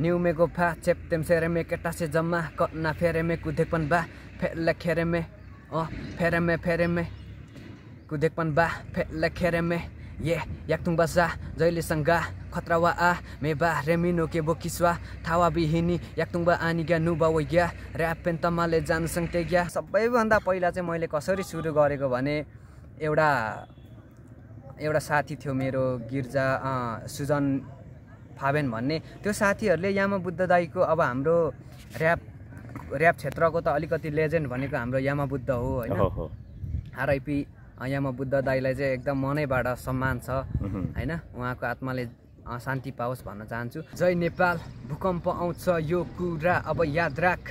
New मे गोफा छेपतेम्प सेरेमे केटासे जम्मा मे फेरेमे पन बा फेरे खेरेमे फेरे फेरेमे फेरेमे पन बा फेर्क खेरेमे ये याक्कुङबा जहिलेसँग गा खतरा वा आ मे बा रेमिनो के किसवा थावा बिहिनी याक्कुङबा आनी ग्या नुबा वै ग्या रेपेन तमाले जानुसँग त्यो ग्या सबैभन्दा पहिला चाहिँ मैले कसरी सुरु गरेको भने एउटा एउटा साथी थियो मेरो गिर्जा सुजन फाबेन भन्ने त्यो साथीहरूले यामा बुद्ध दाईको अब हाम्रो ऱ्याप ऱ्याप क्षेत्रको त अलिकति लेजेन्ड भनेको हाम्रो यामा बुद्ध हो होइन आरआइपी यामा बुद्ध दाईलाई चाहिँ एकदम मनैबाट सम्मान छ होइन उहाँको आत्माले शान्ति पाओस् भन्न चाहन्छु जय नेपाल भूकम्प आउँछ यो कुरा अब याद राख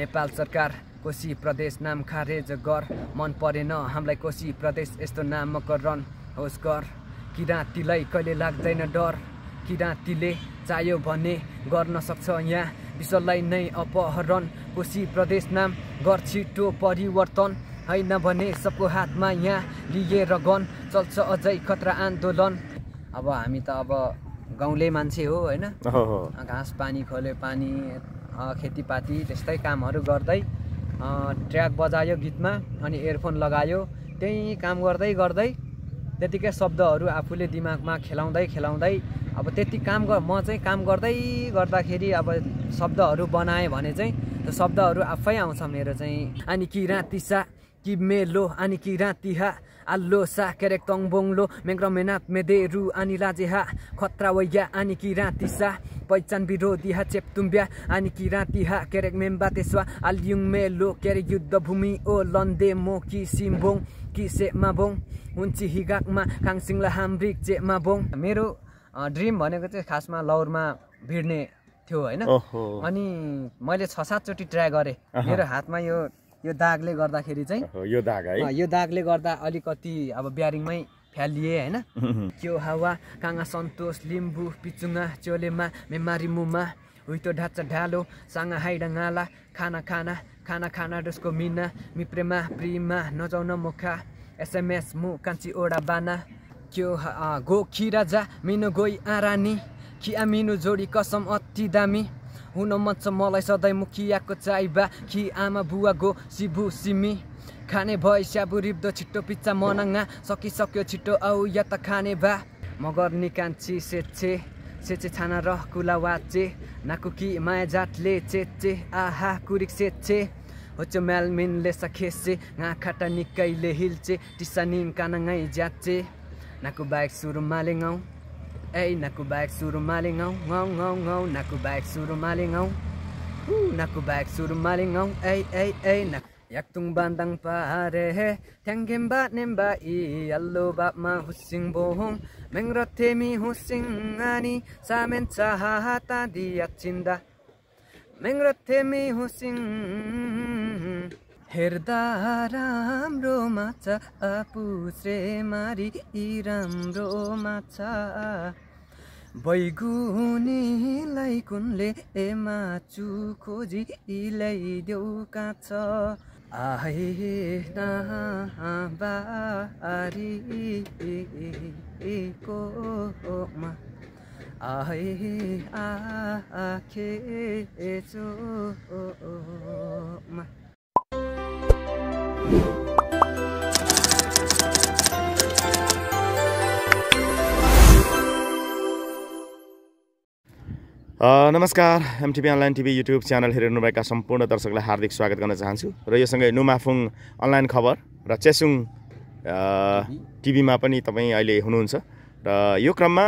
नेपाल सरकार कोशी प्रदेश नाम खारेज गर मन परेन हामीलाई कोशी प्रदेश यस्तो नामकरण होस् गर किराँतीलाई कहिले लाग्दैन डर किराँतीले चाहियो भने गर्न सक्छ यहाँ विश्वलाई नै अपहरण कोशी प्रदेश नाम गर्छिटो परिवर्तन होइन भने सबको हातमा यहाँ लिएर गन चल्छ अझै खतरा आन्दोलन अब हामी त अब गाउँले मान्छे हो होइन घाँस पानी खोल्यो पानी खेतीपाती त्यस्तै कामहरू गर्दै ट्र्याक बजायो गीतमा अनि एयरफोन लगायो त्यही काम गर्दै गर्दै त्यतिकै शब्दहरू आफूले दिमागमा खेलाउँदै खेलाउँदै अब त्यति काम म चाहिँ काम गर्दै गर्दाखेरि अब शब्दहरू बनाएँ भने चाहिँ त्यो शब्दहरू आफै आउँछ मेरो चाहिँ अनि कि रातिसा कि मेलो अनि कि रातिहा आल्लो सा क्यारेक तङ बोङलो मेग्रमेनाथ मेदेरु अनि लाजेहा खत्रा वैया अनि कि रातिसा पहिचान बिरो दिहा चेप्तुम्ब्या अनि किरा तिहा केरेक मेम्बा त्यसवा मे लो क्यारेक युद्ध भूमि ओ लन्दे मो कि सिम्बोङ कि से बोङ हुन्छ हिगाकमा काङसिङला हाम्रिक चे मेरो ड्रिम भनेको चाहिँ खासमा लौरमा भिड्ने थियो होइन अनि मैले छ सातचोटि ट्राई गरेँ मेरो हातमा यो यो दागले गर्दाखेरि चाहिँ यो दाग है यो दागले गर्दा अलिकति अब ब्यारिङमै फ्यालिए होइन त्यो हावा काँगा सन्तोष लिम्बू पिचुङ्गा चोलेमा मेमारी मुमा हुइतो ढाँचा ढालो साँगा हाइडाङ्गाला खाना खाना खाना खाना डोसको मिना मिप्रेमा प्रिमा नजाउन मुखा एसएमएस मु कान्छी ओडा बाना क्यो गो राजा मिनु गोई आरानी खिया मिनु जोडी कसम अति दामी हुन मन छ मलाई सधैँ मुखियाको चाइबा खि आमा बुवा गो सिभु सिमी खाने भए स्याबु रिप्दो छिट्टो पिच्चा मनङ्गा सकिसक्यो छिट्टो औ या त खाने भा मगर निकान्छी सेचे सेचे छाना र कुला वाचे नाकुकी माया जातले चेचे आहा कुरिक सेचे होचो म्यालमिनले सखेसे गा खाटा निकैले हिल्चे टिसा निम कानाङै ज्याचे नाकु बाहेक सुरु गाउँ ए नाकु बाहेक माले गाउँ गाउँ गाउँ गाउँ नाकु बाहेक माले गाउँ नाकु बाहेक माले गाउँ ए ए ए नाकु Yaktung bandang pare Tangin ba nimba i Allo ba ma husing bohong Mengrote mi husing ani Samen sahata di yakcinda Mengrote mi husing हेर्दा राम्रो माछा बैगुनी कुनले ए माछु खोजी ल्याइदेऊ काछ Aina bari ikoma Ai ake Thank you. नमस्कार MTV online TV YouTube channel हेरिरहनुभएका सम्पूर्ण दर्शकलाई हार्दिक स्वागत गर्न चाहन्छु र योसँगै नुमाफुङ अनलाइन खबर र चेसुङ टिभीमा पनि तपाईँ अहिले हुनुहुन्छ र यो क्रममा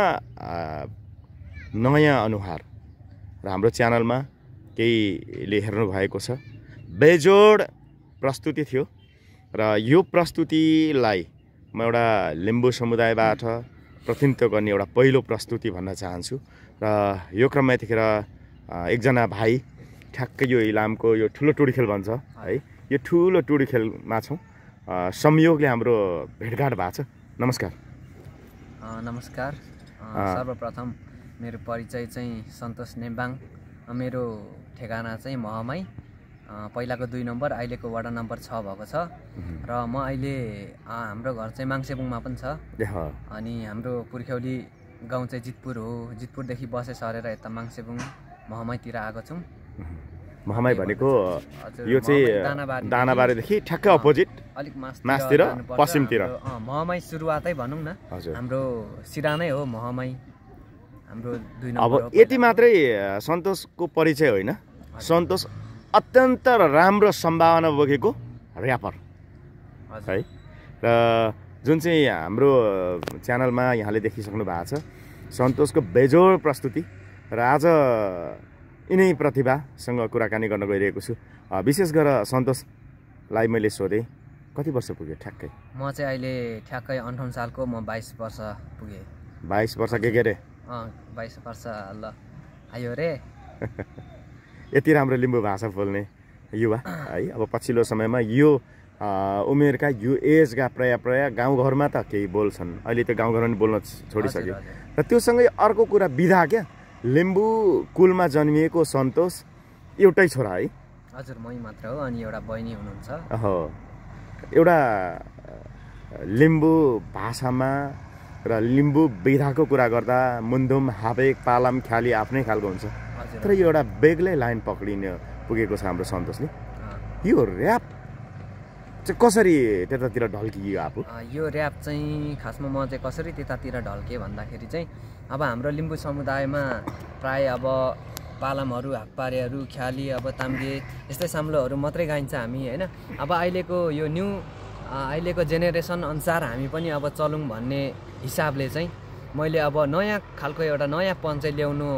नयाँ अनुहार र हाम्रो च्यानलमा केहीले हेर्नुभएको छ बेजोड प्रस्तुति थियो र यो प्रस्तुतिलाई म एउटा लिम्बू समुदायबाट प्रतिनिधित्व गर्ने एउटा पहिलो प्रस्तुति भन्न चाहन्छु र यो क्रममा यतिखेर एकजना भाइ ठ्याक्कै यो इलामको यो ठुलो टुडी खेल भन्छ है यो ठुलो टुडी खेलमा छौँ संयोगले हाम्रो भेटघाट भएको छ नमस्कार नमस्कार सर्वप्रथम मेरो परिचय चाहिँ सन्तोष नेम्बाङ मेरो ठेगाना चाहिँ महमै पहिलाको दुई नम्बर अहिलेको वडा नम्बर छ भएको छ र म अहिले हाम्रो घर चाहिँ माङ्सेबुङमा पनि छ अनि हाम्रो पुर्ख्यौली गाउँ चाहिँ जितपुर हो जितपुरदेखि बसे सरेर यता माङ्सेबुङ महामाईतिर आएको छौँ महमाई भनेको यो चाहिँ दानाबारीदेखि ठ्याक्कै अपोजिट अलिक मासतिर पश्चिमतिर महमाई सुरुवातै भनौँ न हजुर हाम्रो सिरानै हो महमाई हाम्रो दुई अब यति मात्रै सन्तोषको परिचय होइन सन्तोष अत्यन्त राम्रो सम्भावना बोकेको ऱ्यापर है र जुन चाहिँ हाम्रो च्यानलमा यहाँले देखिसक्नु भएको छ सन्तोषको बेजोड प्रस्तुति र आज यिनै प्रतिभासँग कुराकानी गर्न गइरहेको छु विशेष गरेर सन्तोषलाई मैले सोधेँ कति वर्ष पुग्यो ठ्याक्कै म चाहिँ अहिले ठ्याक्कै अन्ठाउन्न सालको म बाइस वर्ष पुगेँ बाइस वर्ष के के रे बाइस वर्ष ल आयो रे यति राम्रो लिम्बू भाषा बोल्ने युवा है अब पछिल्लो समयमा यो उमेरका यो एजका प्रायः प्रायः गाउँघरमा त केही बोल्छन् अहिले त गाउँघरमा पनि बोल्न छोडिसक्यो र त्योसँगै अर्को कुरा विधा क्या लिम्बू कुलमा जन्मिएको सन्तोष एउटै छोरा है हजुर मै मात्र हो अनि एउटा बहिनी हुनुहुन्छ हो एउटा लिम्बू भाषामा र लिम्बू विधाको कुरा गर्दा मुन्दुम हाबेक पालम ख्याली आफ्नै खालको हुन्छ तर यो एउटा बेग्लै लाइन पक्रिने पुगेको छ हाम्रो सन्तोषले यो ऱ्याप चाहिँ कसरी त्यतातिर ढल्कियो आफू यो ऱ्याप चाहिँ खासमा म चाहिँ कसरी त्यतातिर ढल्केँ भन्दाखेरि चाहिँ अब हाम्रो लिम्बू समुदायमा प्राय अब पालामहरू हाकपारेहरू ख्याली अब ताम्गे यस्तै साम्लोहरू मात्रै गाइन्छ हामी होइन अब अहिलेको यो न्यु अहिलेको जेनेरेसन अनुसार हामी पनि अब चलौँ भन्ने हिसाबले चाहिँ मैले अब नयाँ खालको एउटा नयाँपन चाहिँ ल्याउनु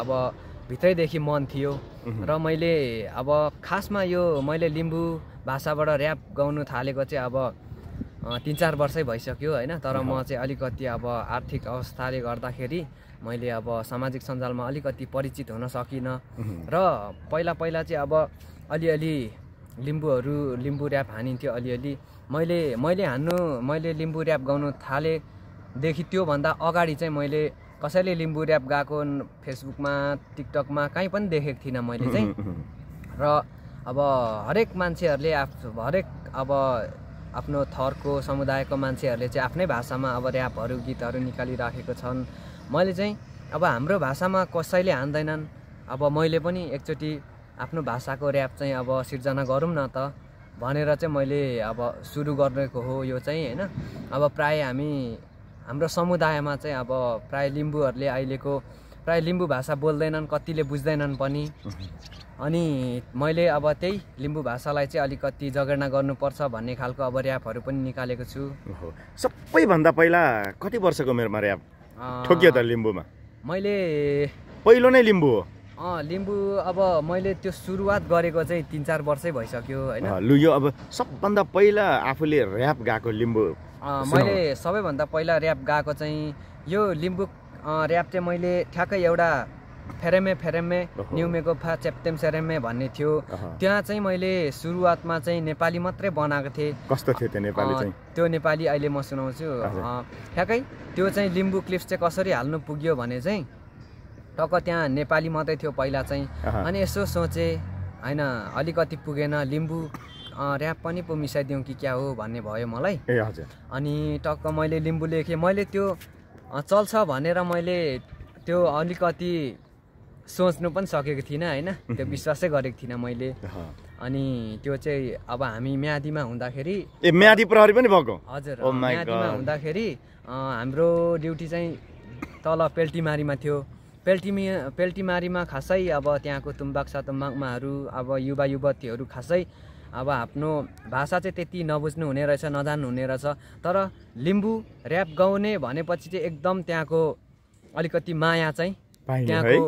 अब भित्रैदेखि मन थियो र मैले अब खासमा यो मैले लिम्बू भाषाबाट ऱ्याप गाउनु थालेको चाहिँ अब तिन चार वर्षै भइसक्यो होइन तर म चाहिँ अलिकति अब आर्थिक अवस्थाले गर्दाखेरि मैले अब सामाजिक सञ्जालमा अलिकति परिचित हुन सकिनँ र पहिला पहिला चाहिँ अब अलिअलि लिम्बूहरू लिम्बू ऱ्याप हानिन्थ्यो अलिअलि मैले मैले हान्नु मैले लिम्बू ऱ्याप गाउनु थालेदेखि त्योभन्दा अगाडि चाहिँ मैले कसैले लिम्बू ऱ्याप गएको फेसबुकमा टिकटकमा कहीँ पनि देखेको थिइनँ मैले चाहिँ र अब हरेक मान्छेहरूले आफ हरेक अब आफ्नो थरको समुदायको मान्छेहरूले चाहिँ आफ्नै भाषामा अब ऱ्यापहरू गीतहरू निकालिराखेको छन् मैले चाहिँ अब हाम्रो भाषामा कसैले हान्दैनन् अब मैले पनि एकचोटि आफ्नो भाषाको ऱ्याप चाहिँ अब सिर्जना गरौँ न त भनेर चाहिँ मैले अब सुरु गरेको हो यो चाहिँ होइन अब प्राय हामी हाम्रो समुदायमा चाहिँ अब प्राय लिम्बूहरूले अहिलेको प्राय लिम्बू भाषा बोल्दैनन् कतिले बुझ्दैनन् पनि अनि मैले अब त्यही लिम्बू भाषालाई चाहिँ अलिकति जगेर्ना गर्नुपर्छ भन्ने खालको अब ऱ्यापहरू पनि निकालेको छु सबैभन्दा पहिला कति वर्षको उमेरमा ऱ्याप ठोकियो त लिम्बूमा मैले पहिलो नै लिम्बू हो अँ लिम्बू अब मैले त्यो सुरुवात गरेको चाहिँ तिन चार वर्षै भइसक्यो होइन लु यो अब सबभन्दा पहिला आफूले ऱ्याप गाएको लिम्बू मैले सबैभन्दा पहिला ऱ्याप गाएको चाहिँ यो लिम्बू ऱ्याप चाहिँ मैले ठ्याक्कै एउटा फेरेमे फेरेमे न्युमेको फा चेप्तेम सेरेमे भन्ने थियो त्यहाँ चाहिँ मैले सुरुवातमा चाहिँ नेपाली मात्रै बनाएको थिएँ कस्तो थियो त्यो नेपाली चाहिँ त्यो नेपाली अहिले म सुनाउँछु ठ्याक्कै त्यो चाहिँ लिम्बू क्लिप्स चाहिँ कसरी हाल्नु पुग्यो भने चाहिँ टक्क त्यहाँ नेपाली मात्रै थियो पहिला चाहिँ अनि यसो सोचेँ होइन अलिकति पुगेन लिम्बू ऱ्याप पनि पो मिसाइदिउँ कि क्या हो भन्ने भयो मलाई ए हजुर अनि टक्क मैले लिम्बू लेखेँ मैले त्यो चल्छ भनेर मैले त्यो अलिकति सोच्नु पनि सकेको थिइनँ होइन त्यो विश्वासै गरेको थिइनँ मैले अनि त्यो चाहिँ अब हामी म्यादीमा हुँदाखेरि ए म्यादी प्रहरी पनि भएको हजुर oh म्यादीमा हुँदाखेरि हाम्रो ड्युटी चाहिँ तल पेल्टीमारीमा थियो पेल्टीमी पेल्टीमारीमा खासै अब त्यहाँको तुम्बाक्सा तुम्बाकमाहरू अब युवा युवतीहरू खासै अब आफ्नो भाषा चाहिँ त्यति नबुझ्नु हुने रहेछ नजान्नु हुने रहेछ तर लिम्बू ऱ्याप गाउने भनेपछि चाहिँ एकदम त्यहाँको अलिकति माया चाहिँ त्यहाँको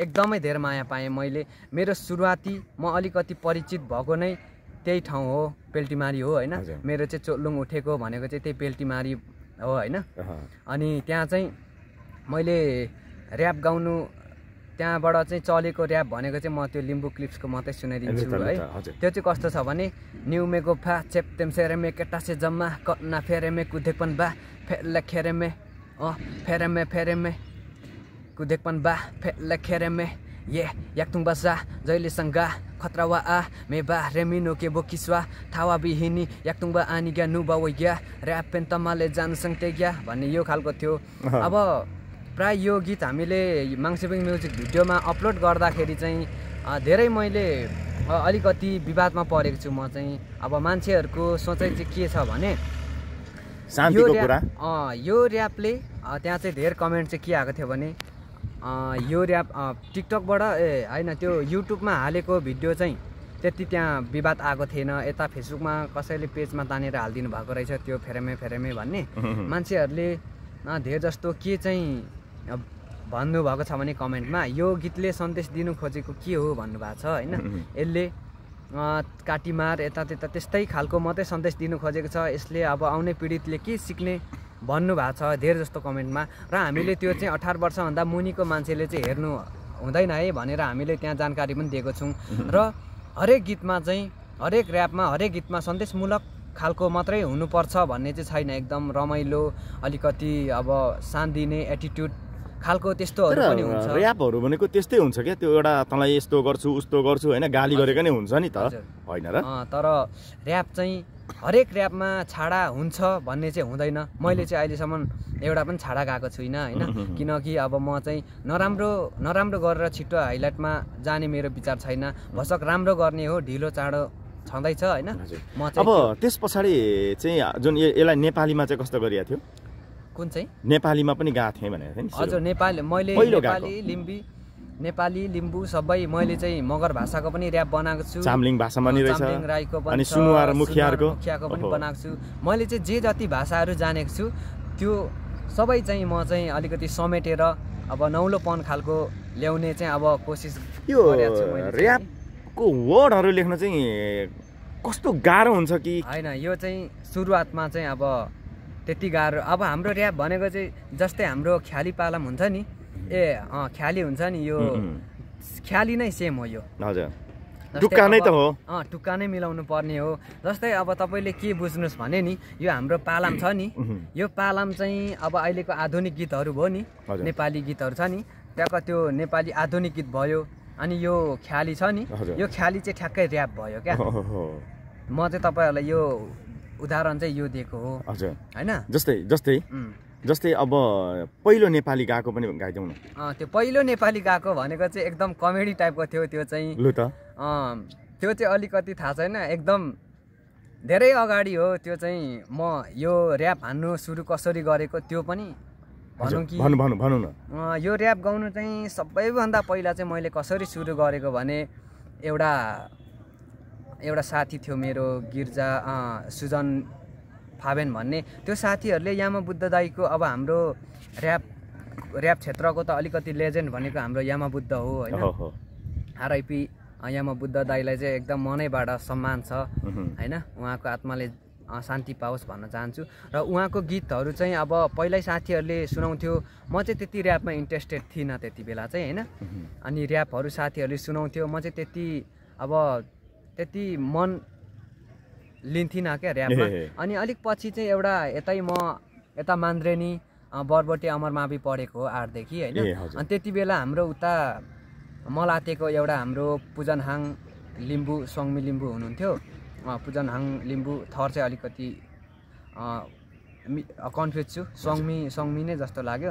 एकदमै धेरै माया पाएँ मैले मेरो सुरुवाती म अलिकति परिचित भएको नै त्यही ठाउँ हो पेल्टीमारी हो होइन मेरो चाहिँ चोलुङ उठेको भनेको चाहिँ त्यही पेल्टीमारी हो होइन अनि त्यहाँ चाहिँ मैले ऱ्याप गाउनु त्यहाँबाट चाहिँ चलेको ऱ्याप भनेको चाहिँ म त्यो लिम्बू क्लिप्सको मात्रै सुनाइदिन्छु है त्यो चाहिँ कस्तो छ भने न्युमे गोफा चेप्तेम सेरेमे केटासे जम्मा कन्ना फेरेमे कुदेपन बा फेल्ला खेरेमे अँ फेरेमे फेरेमे बा Kudekpan ba, मे ये ye, बसा जैले joili खतरा वा आ मे बा रेमिनो के बोकिस्वा थावा बिहिनी याक्तुङबा बा आनी ग्या ऱ्याप पेन तमाले जानुसँगै ग्या भन्ने यो खालको थियो अब प्राय यो गीत हामीले माङ्सेपिङ म्युजिक भिडियोमा अपलोड गर्दाखेरि चाहिँ धेरै मैले अलिकति विवादमा परेको छु म चाहिँ अब मान्छेहरूको सोचाइ चाहिँ के छ भने यो ऱ्याप यो ऱ्यापले त्यहाँ चाहिँ धेरै कमेन्ट चाहिँ के आएको थियो भने यो ऱ्याप टिकटकबाट ए होइन त्यो युट्युबमा हालेको भिडियो चाहिँ त्यति त्यहाँ विवाद आएको थिएन यता फेसबुकमा कसैले पेजमा तानेर हालिदिनु भएको रहेछ त्यो फेरेमे फेरेमे भन्ने मान्छेहरूले धेर जस्तो के चाहिँ भन्नुभएको छ भने कमेन्टमा यो गीतले सन्देश दिनु खोजेको के हो भन्नुभएको छ होइन यसले काटीमार यता त्यता त्यस्तै खालको मात्रै सन्देश दिनु खोजेको छ यसले अब आउने पीडितले के सिक्ने भन्नुभएको छ धेरै जस्तो कमेन्टमा र हामीले त्यो चाहिँ अठार वर्षभन्दा मुनिको मान्छेले चाहिँ हेर्नु हुँदैन है भनेर हामीले त्यहाँ जानकारी पनि दिएको छौँ र हरेक गीतमा चाहिँ हरेक ऱ्यापमा हरेक गीतमा सन्देशमूलक खालको मात्रै हुनुपर्छ भन्ने चाहिँ छैन एकदम रमाइलो अलिकति अब सान्दिने एटिट्युड खालको त्यस्तोहरू पनि हुन्छ ऱ्यापहरू भनेको त्यस्तै हुन्छ क्या त्यो एउटा तँलाई यस्तो गर्छु उस्तो गर्छु होइन गाली गरेको नै हुन्छ नि त होइन र तर ऱ्याप चाहिँ हरेक ऱ्यापमा छाडा हुन्छ भन्ने चाहिँ हुँदैन मैले चाहिँ अहिलेसम्म एउटा पनि छाडा गएको छुइनँ होइन किनकि अब म चाहिँ नराम्रो नराम्रो गरेर छिटो हाइलाइटमा जाने मेरो विचार छैन भसक राम्रो गर्ने हो ढिलो चाँडो छँदैछ होइन म अब त्यस पछाडि चाहिँ जुन यसलाई नेपालीमा चाहिँ कस्तो गरिएको थियो कुन चाहिँ नेपालीमा पनि गएको थिएँ भनेर थिएँ हजुर नेपाली मैले नेपाली लिम्बी नेपाली लिम्बू सबै मैले चाहिँ मगर भाषाको पनि ऱ्याप बनाएको छु चामलिङ भाषामा रहेछ राईको अनि मुखियाको पनि बनाएको छु मैले चाहिँ जे जति भाषाहरू जानेको छु त्यो सबै चाहिँ म चाहिँ अलिकति समेटेर अब नौलोपन खालको ल्याउने चाहिँ अब कोसिस यो ऱ्यापको वर्डहरू लेख्न चाहिँ कस्तो गाह्रो हुन्छ कि होइन यो चाहिँ सुरुवातमा चाहिँ अब त्यति गाह्रो अब हाम्रो ऱ्याप भनेको चाहिँ जस्तै हाम्रो ख्याली पालम हुन्छ नि ए अँ ख्याली हुन्छ नि यो ख्याली नै सेम हो यो हजुर टुक्का नै त हो अँ टुक्का नै मिलाउनु पर्ने हो जस्तै अब तपाईँले के बुझ्नुहोस् भने नि यो हाम्रो पालाम छ नि यो पालाम चाहिँ अब अहिलेको आधुनिक गीतहरू भयो नि नेपाली गीतहरू छ नि त्यहाँको त्यो नेपाली आधुनिक गीत भयो अनि यो ख्याली छ नि यो ख्याली चाहिँ ठ्याक्कै ऱ्याप भयो क्या म चाहिँ तपाईँहरूलाई यो उदाहरण चाहिँ यो दिएको हो होइन जस्तै जस्तै जस्तै अब पहिलो नेपाली गएको पनि गाइदेऊ न त्यो पहिलो नेपाली गएको भनेको चाहिँ एकदम कमेडी टाइपको थियो त्यो चाहिँ लु त त्यो चाहिँ अलिकति थाहा छैन एकदम धेरै अगाडि हो त्यो चाहिँ म यो ऱ्याप हान्नु सुरु कसरी गरेको त्यो पनि भनौँ कि भनौँ भनौँ भनौँ न यो ऱ्याप गाउनु चाहिँ सबैभन्दा पहिला चाहिँ मैले कसरी सुरु गरेको भने एउटा एउटा साथी थियो मेरो गिर्जा सुजन फाबेन भन्ने त्यो साथीहरूले यामा बुद्ध दाईको अब हाम्रो ऱ्याप ऱ्याप क्षेत्रको त अलिकति लेजेन्ड भनेको हाम्रो यामा बुद्ध हो होइन आरआइपी यामा बुद्ध दाईलाई चाहिँ एकदम मनैबाट सम्मान छ होइन उहाँको आत्माले शान्ति पाओस् भन्न चाहन्छु र उहाँको गीतहरू चाहिँ अब पहिल्यै साथीहरूले सुनाउँथ्यो म चाहिँ त्यति ऱ्यापमा इन्ट्रेस्टेड थिइनँ त्यति बेला चाहिँ होइन अनि ऱ्यापहरू साथीहरूले सुनाउँथ्यो म चाहिँ त्यति अब त्यति मन लिन्थिनँ क्या ऱ्यापमा अनि अलिक पछि चाहिँ एउटा यतै म यता मान्द्रेनी बरबटे अमरमावि पढेको हो आठदेखि होइन अनि त्यति बेला हाम्रो उता मलातेको एउटा हाम्रो पुजनहाङ लिम्बू सङ्मी लिम्बू हुनुहुन्थ्यो पुजनहाङ लिम्बू थर चाहिँ अलिकति कन्फ्युज छु सङ्मी सङ्मी नै जस्तो लाग्यो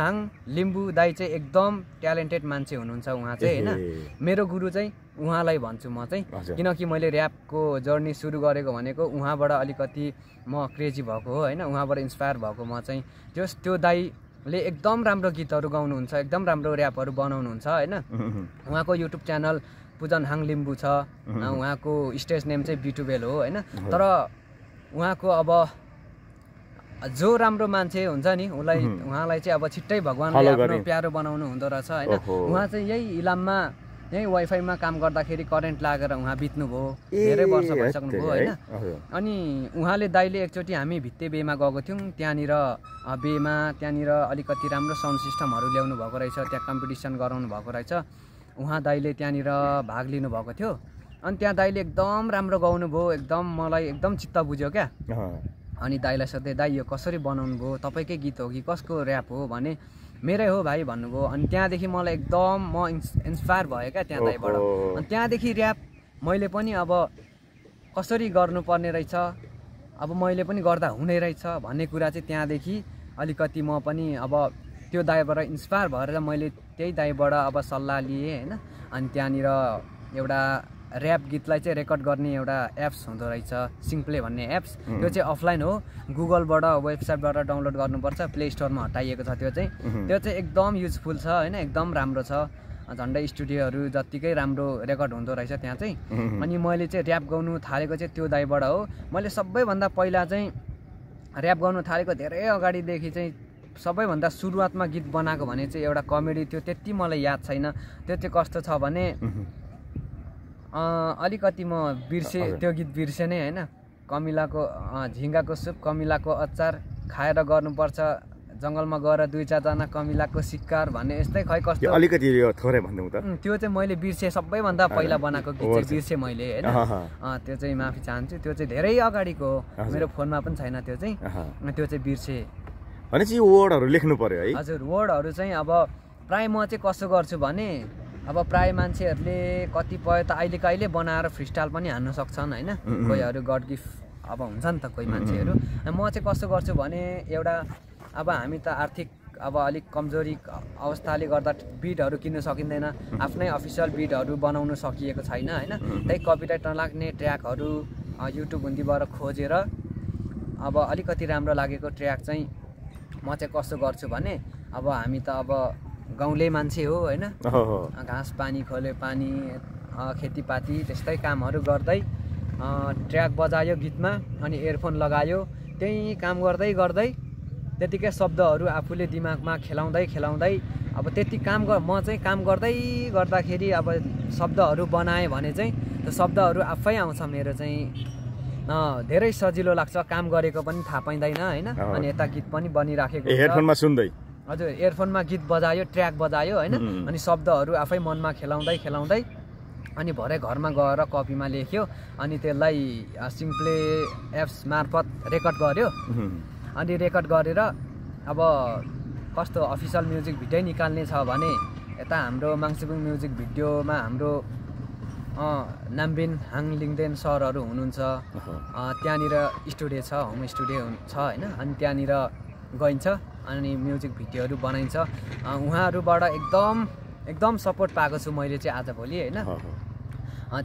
हाङ लिम्बू दाई चाहिँ एकदम ट्यालेन्टेड मान्छे हुनुहुन्छ उहाँ चाहिँ होइन मेरो गुरु चाहिँ उहाँलाई भन्छु म चाहिँ किनकि मैले ऱ्यापको जर्नी सुरु गरेको भनेको उहाँबाट अलिकति म क्रेजी भएको हो होइन उहाँबाट इन्सपायर भएको म चाहिँ त्यो त्यो दाईले एकदम राम्रो गीतहरू गाउनुहुन्छ एकदम राम्रो ऱ्यापहरू बनाउनुहुन्छ होइन उहाँको युट्युब च्यानल पूजन हाङ लिम्बू छ उहाँको स्टेज नेम चाहिँ बिटुबेल हो होइन तर उहाँको अब जो राम्रो मान्छे हुन्छ नि उसलाई उहाँलाई चाहिँ अब छिट्टै भगवान्ले आफ्नो प्यारो बनाउनु हुँदो रहेछ होइन उहाँ चाहिँ यही इलाममा यहीँ वाइफाईमा काम गर्दाखेरि करेन्ट लागेर उहाँ बित्नुभयो धेरै वर्ष भइसक्नुभयो होइन अनि उहाँले दाइले एकचोटि हामी भित्ते बेमा गएको थियौँ त्यहाँनिर बेमा त्यहाँनिर अलिकति राम्रो साउन्ड सिस्टमहरू ल्याउनु भएको रहेछ त्यहाँ कम्पिटिसन गराउनु भएको रहेछ उहाँ दाइले त्यहाँनिर भाग लिनुभएको थियो अनि त्यहाँ दाइले एकदम राम्रो गाउनुभयो एकदम मलाई एकदम चित्त बुझ्यो क्या अनि दाईलाई सोध्दै दाई यो कसरी बनाउनु भयो तपाईँकै गीत हो कि कसको ऱ्याप हो भने मेरै हो भाइ भन्नुभयो अनि त्यहाँदेखि मलाई एकदम म इन्सपायर भयो क्या त्यहाँ दाईबाट अनि त्यहाँदेखि ऱ्याप मैले पनि अब कसरी गर्नुपर्ने रहेछ अब मैले पनि गर्दा हुने रहेछ भन्ने कुरा चाहिँ त्यहाँदेखि अलिकति म पनि अब त्यो दाईबाट इन्सपायर भएर मैले त्यही दाईबाट अब सल्लाह लिएँ होइन अनि त्यहाँनिर एउटा ऱ्याप गीतलाई चाहिँ रेकर्ड गर्ने एउटा एप्स हुँदो रहेछ सिम्प्ले भन्ने एप्स त्यो चाहिँ अफलाइन हो गुगलबाट वेबसाइटबाट डाउनलोड गर्नुपर्छ प्ले स्टोरमा हटाइएको छ त्यो चाहिँ त्यो चाहिँ एकदम युजफुल छ होइन एकदम राम्रो छ झन्डै स्टुडियोहरू जत्तिकै राम्रो रेकर्ड हुँदो रहेछ त्यहाँ चाहिँ अनि मैले चाहिँ ऱ्याप गाउनु थालेको चाहिँ त्यो दाइबाट हो मैले सबैभन्दा पहिला चाहिँ ऱ्याप गाउनु थालेको धेरै अगाडिदेखि चाहिँ सबैभन्दा सुरुवातमा गीत बनाएको भने चाहिँ एउटा कमेडी थियो त्यति मलाई याद छैन त्यो चाहिँ कस्तो छ भने अलिकति म बिर्से त्यो गीत बिर्से नै होइन कमिलाको झिङ्गाको सुप कमिलाको अचार खाएर गर्नुपर्छ जङ्गलमा गएर दुई चारजना कमिलाको सिक्कार भन्ने यस्तै खै कस्तो अलिकति थोरै भन्नु त त्यो चाहिँ मैले बिर्सेँ सबैभन्दा पहिला बनाएको गीत चाहिँ बिर्सेँ मैले होइन त्यो चाहिँ माफी चाहन्छु त्यो चाहिँ धेरै अगाडिको मेरो फोनमा पनि छैन त्यो चाहिँ त्यो चाहिँ बिर्सेँ भनेपछि वर्डहरू लेख्नु पऱ्यो है हजुर वर्डहरू चाहिँ अब प्रायः म चाहिँ कसो गर्छु भने अब प्रायः मान्छेहरूले कतिपय त अहिले कहिले बनाएर स्टाइल पनि हान्न सक्छन् होइन कोहीहरू गड गिफ्ट अब हुन्छ नि त कोही मान्छेहरू म चाहिँ कस्तो गर्छु भने एउटा अब हामी त आर्थिक अब अलिक कमजोरी अवस्थाले गर्दा बिडहरू किन्न सकिँदैन आफ्नै अफिसियल बिडहरू बनाउनु सकिएको छैन होइन त्यही कपिराइट नलाग्ने ट्र्याकहरू युट्युब हुन्डीबाट खोजेर अब अलिकति राम्रो लागेको ट्र्याक चाहिँ म चाहिँ कस्तो गर्छु भने अब हामी त अब गाउँले मान्छे हो होइन घाँस पानी खोल्यो पानी खेतीपाती त्यस्तै कामहरू गर्दै ट्र्याक बजायो गीतमा अनि एयरफोन लगायो त्यही काम गर्दै गर्दै त्यतिकै शब्दहरू आफूले दिमागमा खेलाउँदै खेलाउँदै अब त्यति काम म चाहिँ काम गर्दै गर्दाखेरि अब शब्दहरू बनाएँ भने चाहिँ त्यो शब्दहरू आफै आउँछ मेरो चाहिँ धेरै सजिलो लाग्छ काम गरेको पनि थाहा पाइँदैन होइन अनि यता गीत पनि बनिराखेको हेडफोनमा सुन्दै हजुर इयरफोनमा गीत बजायो ट्र्याक बजायो होइन अनि शब्दहरू आफै मनमा खेलाउँदै खेलाउँदै अनि भरे घरमा गएर कपीमा लेख्यो अनि त्यसलाई सिम्प्ले एप्स मार्फत रेकर्ड गर्यो अनि रेकर्ड गरेर अब कस्तो अफिसियल म्युजिक भिडियो निकाल्ने छ भने यता हाम्रो माङ्सिपुङ म्युजिक भिडियोमा हाम्रो नाम्बिन हाङ लिङदेन सरहरू हुनुहुन्छ त्यहाँनिर स्टुडियो छ होम स्टुडियो छ होइन अनि त्यहाँनिर गइन्छ अनि म्युजिक भिडियोहरू बनाइन्छ उहाँहरूबाट एकदम एकदम सपोर्ट पाएको छु मैले चाहिँ आजभोलि होइन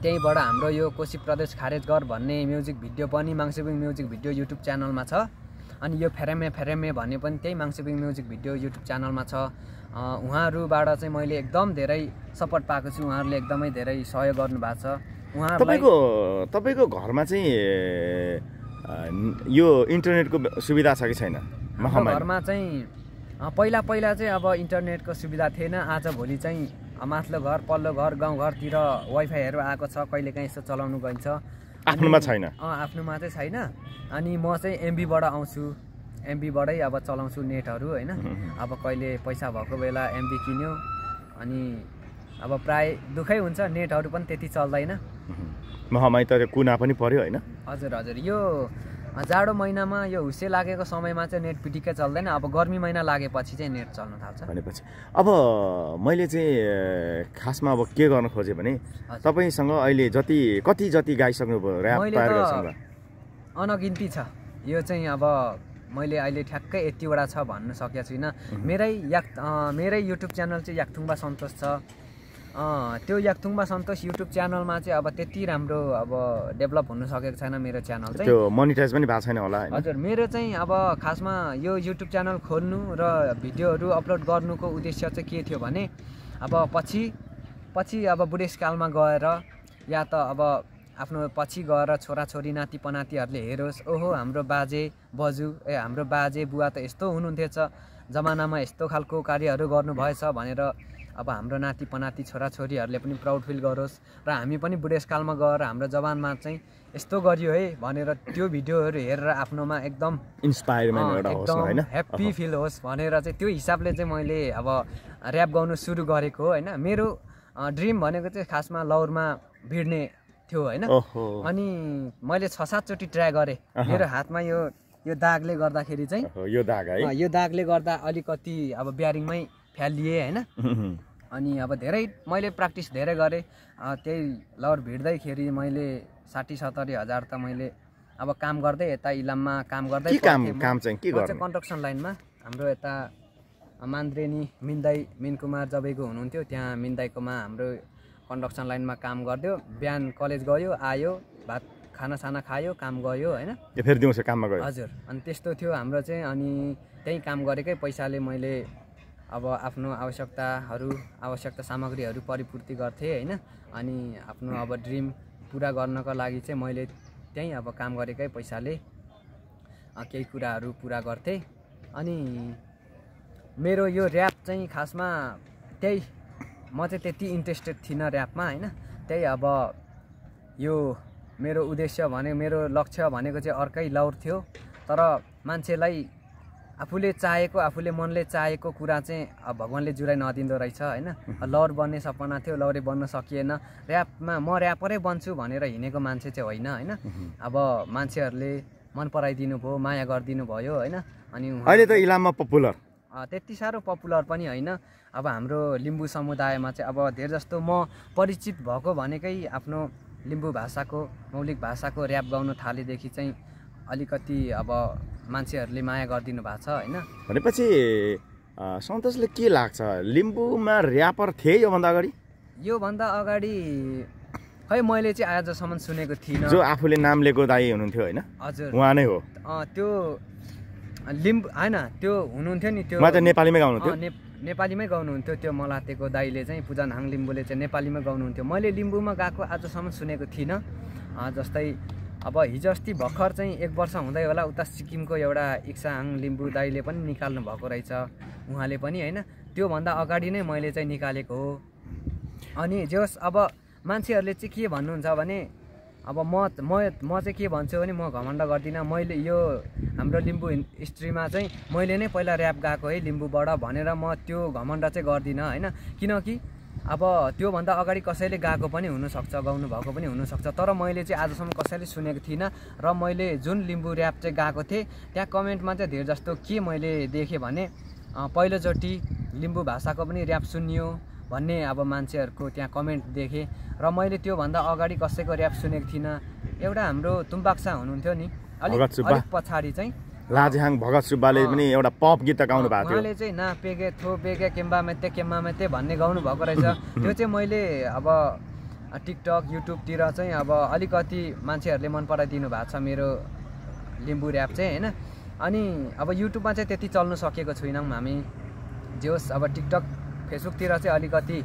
त्यहीँबाट हाम्रो यो कोशी प्रदेश खारेजगर भन्ने म्युजिक भिडियो पनि माङ्सेबिङ म्युजिक भिडियो युट्युब च्यानलमा छ अनि यो फेरेमे फेरेमे भन्ने पनि त्यही माङ्सेबिङ म्युजिक भिडियो युट्युब च्यानलमा छ उहाँहरूबाट चाहिँ मैले एकदम धेरै सपोर्ट पाएको छु उहाँहरूले एकदमै धेरै सहयोग गर्नुभएको छ उहाँ तपाईँको तपाईँको घरमा चाहिँ यो इन्टरनेटको सुविधा छ कि छैन घरमा चाहिँ पहिला पहिला चाहिँ अब इन्टरनेटको सुविधा थिएन आजभोलि चाहिँ माथिल्लो घर पल्लो घर गाउँ घरतिर वाइफाईहरू आएको छ कहिले काहीँ यस्तो चलाउनु गइन्छ आफ्नोमा छैन आफ्नोमा चाहिँ छैन अनि म चाहिँ एमबीबाट आउँछु एमबीबाटै अब चलाउँछु नेटहरू होइन अब कहिले पैसा भएको बेला एमबी किन्यो अनि अब प्राय दुःखै हुन्छ नेटहरू पनि त्यति चल्दैन महामारी त कुना पनि पर्यो होइन हजुर हजुर यो जाडो महिनामा यो हुसे लागेको समयमा चाहिँ नेट पिटिकै चल्दैन अब गर्मी महिना लागेपछि चाहिँ नेट चल्न थाल्छ भनेपछि अब मैले चाहिँ खासमा अब के गर्न खोजेँ भने तपाईँसँग अहिले जति कति जति गाइसक्नुभयो अनगिन्ती छ यो चाहिँ अब मैले अहिले ठ्याक्कै यतिवटा छ भन्न सकेको छुइनँ मेरै याक मेरै युट्युब च्यानल चाहिँ याकथुङ्बा सन्तोष छ त्यो याकथुङमा सन्तोष युट्युब च्यानलमा चाहिँ अब त्यति राम्रो अब डेभलप हुन सकेको छैन मेरो च्यानल चाहिँ त्यो मोनिटाइज पनि भएको छैन होला हजुर मेरो चाहिँ अब खासमा यो युट्युब च्यानल खोल्नु र भिडियोहरू अपलोड गर्नुको उद्देश्य चाहिँ के थियो भने अब पछि पछि अब बुढेसकालमा गएर या त अब आफ्नो पछि गएर छोराछोरी नाति पनातिहरूले हेरोस् ओहो हाम्रो बाजे बजु ए हाम्रो बाजे बुवा त यस्तो हुनुहुन्थेछ जमानामा यस्तो खालको कार्यहरू गर्नुभएछ भनेर अब हाम्रो नाति पनाति छोराछोरीहरूले पनि प्राउड फिल गरोस् र हामी पनि बुढेसकालमा गएर हाम्रो जवानमा चाहिँ यस्तो गरियो है भनेर त्यो भिडियोहरू हेरेर आफ्नोमा एकदम इन्सपायरमेन्ट एकदम ह्याप्पी फिल होस् भनेर चाहिँ त्यो हिसाबले चाहिँ मैले अब ऱ्याप गाउनु सुरु गरेको हो होइन मेरो ड्रिम भनेको चाहिँ खासमा लौरमा भिड्ने थियो होइन अनि मैले छ सातचोटि ट्राई गरेँ मेरो हातमा यो यो दागले गर्दाखेरि चाहिँ यो दाग है यो दागले गर्दा अलिकति अब ब्यारिङमै फ्यालिएँ होइन अनि अब धेरै मैले प्र्याक्टिस धेरै गरेँ त्यही लहर भिड्दैखेरि मैले साठी सत्तरी हजार त मैले अब काम गर्दै यता इलाममा काम गर्दै काम काम चाहिँ के गर्छ कन्स्ट्रक्सन लाइनमा हाम्रो यता मान्द्रेनी मिन्दाई मिनकुमार जबैको हुनुहुन्थ्यो त्यहाँ मिन्दाईकोमा हाम्रो कन्स्ट्रक्सन लाइनमा काम गरिदियो बिहान कलेज गयो आयो भात खाना साना खायो काम गयो होइन फेरि दिउँसो काममा गयो हजुर अनि त्यस्तो थियो हाम्रो चाहिँ अनि त्यहीँ काम गरेकै पैसाले मैले अब आफ्नो आवश्यकताहरू आवश्यकता सामग्रीहरू परिपूर्ति गर्थेँ होइन अनि आफ्नो अब ड्रिम पुरा गर्नको लागि चाहिँ मैले त्यहीँ अब काम गरेकै पैसाले केही कुराहरू पुरा गर्थेँ अनि मेरो यो ऱ्याप चाहिँ खासमा त्यही म चाहिँ त्यति इन्ट्रेस्टेड थिइनँ ऱ्यापमा होइन त्यही अब यो मेरो उद्देश्य भने मेरो लक्ष्य भनेको चाहिँ अर्कै लौर थियो तर मान्छेलाई आफूले चाहेको आफूले मनले चाहेको कुरा चाहिँ भगवान्ले जुराइ नदिँदो रहेछ होइन लहर बन्ने सपना थियो लहरे बन्न सकिएन ऱ्यापमा म ऱ्यापरै बन्छु भनेर हिँडेको मान्छे चाहिँ होइन होइन अब मान्छेहरूले मन पराइदिनु भयो माया गरिदिनु भयो होइन अनि अहिले त इलाममा पपुलर त्यति साह्रो पपुलर पनि होइन अब हाम्रो लिम्बू समुदायमा चाहिँ अब धेरै जस्तो म परिचित भएको भनेकै आफ्नो लिम्बू भाषाको मौलिक भाषाको ऱ्याप गाउन थालेदेखि चाहिँ अलिकति अब मान्छेहरूले माया गरिदिनु भएको छ होइन भनेपछि सन्तोषले के लाग्छ लिम्बूमा ऱ्यापर थिए योभन्दा अगाडि योभन्दा अगाडि खै मैले चाहिँ आजसम्म सुनेको थिइनँ जो आफूले नाम लिएको दाई हुनुहुन्थ्यो होइन हजुर उहाँ नै हो त्यो लिम्बू होइन त्यो हुनुहुन्थ्यो नि त्यो त नेपालीमै गाउनुहुन्थ्यो नेपालीमै गाउनुहुन्थ्यो त्यो मलातेको दाईले चाहिँ पूजा नाङ लिम्बूले चाहिँ नेपालीमै गाउनुहुन्थ्यो मैले लिम्बूमा गएको आजसम्म सुनेको थिइनँ जस्तै अब हिजो अस्ति भर्खर चाहिँ एक वर्ष हुँदै होला उता सिक्किमको एउटा इक्साङ लिम्बू दाईले पनि निकाल्नु भएको रहेछ उहाँले पनि होइन त्योभन्दा अगाडि नै मैले चाहिँ निकालेको हो अनि होस् अब मान्छेहरूले चाहिँ के भन्नुहुन्छ भने अब म म म चाहिँ के भन्छु भने म घमण्ड गर्दिनँ मैले यो हाम्रो लिम्बू हिस्ट्रीमा चाहिँ मैले नै पहिला ऱ्याप गएको है लिम्बूबाट भनेर म त्यो घमण्ड चाहिँ गर्दिनँ होइन किनकि अब त्योभन्दा अगाडि कसैले गाएको पनि हुनसक्छ गाउनु भएको पनि हुनसक्छ तर मैले चाहिँ आजसम्म कसैले सुनेको थिइनँ र मैले जुन लिम्बू ऱ्याप चाहिँ गएको थिएँ त्यहाँ कमेन्टमा चाहिँ धेरै जस्तो के मैले देखेँ भने पहिलोचोटि लिम्बू भाषाको पनि ऱ्याप सुनियो भन्ने अब मान्छेहरूको त्यहाँ कमेन्ट देखेँ र मैले त्योभन्दा अगाडि कसैको ऱ्याप सुनेको थिइनँ एउटा हाम्रो तुम्बाक्सा हुनुहुन्थ्यो नि अलिक अलिक पछाडि चाहिँ लाजेहाङ भगत सुब्बाले पनि एउटा पप गीत गाउनु भएको थियो उहाँले चाहिँ ना पेगे थो पेगे केम्बा मेते केम्बा मेते भन्ने गाउनु भएको रहेछ त्यो चाहिँ मैले अब टिकटक युट्युबतिर चाहिँ अब अलिकति मान्छेहरूले मन पराइदिनु भएको छ मेरो लिम्बू ऱ्याप चाहिँ होइन अनि अब युट्युबमा चाहिँ त्यति चल्नु सकेको छुइनौँ हामी जे होस् अब टिकटक फेसबुकतिर चाहिँ अलिकति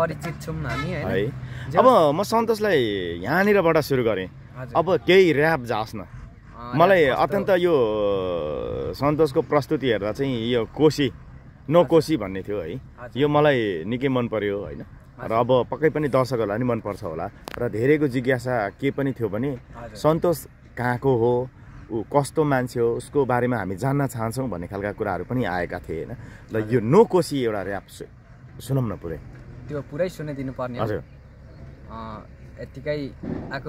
परिचित छौँ हामी है अब म सन्तोषलाई यहाँनिरबाट सुरु गरेँ अब केही ऱ्याप झास् न मलाई अत्यन्त यो सन्तोषको प्रस्तुति हेर्दा चाहिँ यो कोसी नो कोसी भन्ने थियो है यो मलाई निकै मन पर्यो होइन र अब पक्कै पनि दर्शकहरूलाई पनि मनपर्छ होला र धेरैको जिज्ञासा के पनि थियो भने सन्तोष कहाँको हो ऊ कस्तो मान्छे हो उसको बारेमा हामी जान्न चाहन्छौँ भन्ने खालका कुराहरू पनि आएका थिए होइन र यो नो कोसी एउटा ऱ्याप सुनौँ न पुरै त्यो पुरै सुनिदिनु पर्ने हजुर यतिकै आएको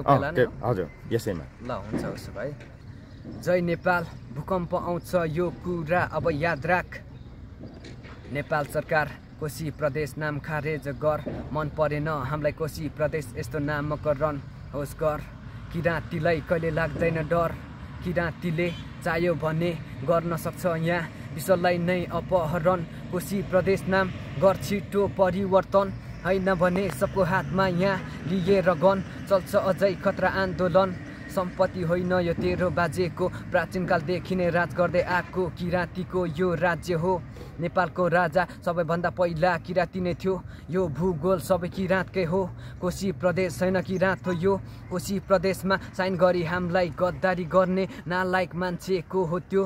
हजुर यसैमा ल हुन्छ उसो भाइ जय नेपाल भूकम्प आउँछ यो कुरा अब याद राख नेपाल सरकार कोशी प्रदेश नाम खारेज गर मन परेन हामीलाई कोशी प्रदेश यस्तो नामकरण होस् गर किराँतीलाई कहिले लाग्दैन डर किराँतीले चाह्यो भने गर्न सक्छ यहाँ विश्वलाई नै अपहरण कोशी प्रदेश नाम गर छिटो परिवर्तन होइन भने सबको हातमा यहाँ लिएर गन चल्छ अझै खतरा आन्दोलन सम्पत्ति होइन यो तेह्र बाजेको प्राचीनकालदेखि नै राज गर्दै आएको किराँतीको यो राज्य हो नेपालको राजा सबैभन्दा पहिला किराँती नै थियो यो भूगोल सबै किराँतकै हो कोशी प्रदेश छैन किराँत हो यो कोशी प्रदेशमा साइन गरी हामीलाई गद्दारी गर्ने नालायक मान्छेको हो त्यो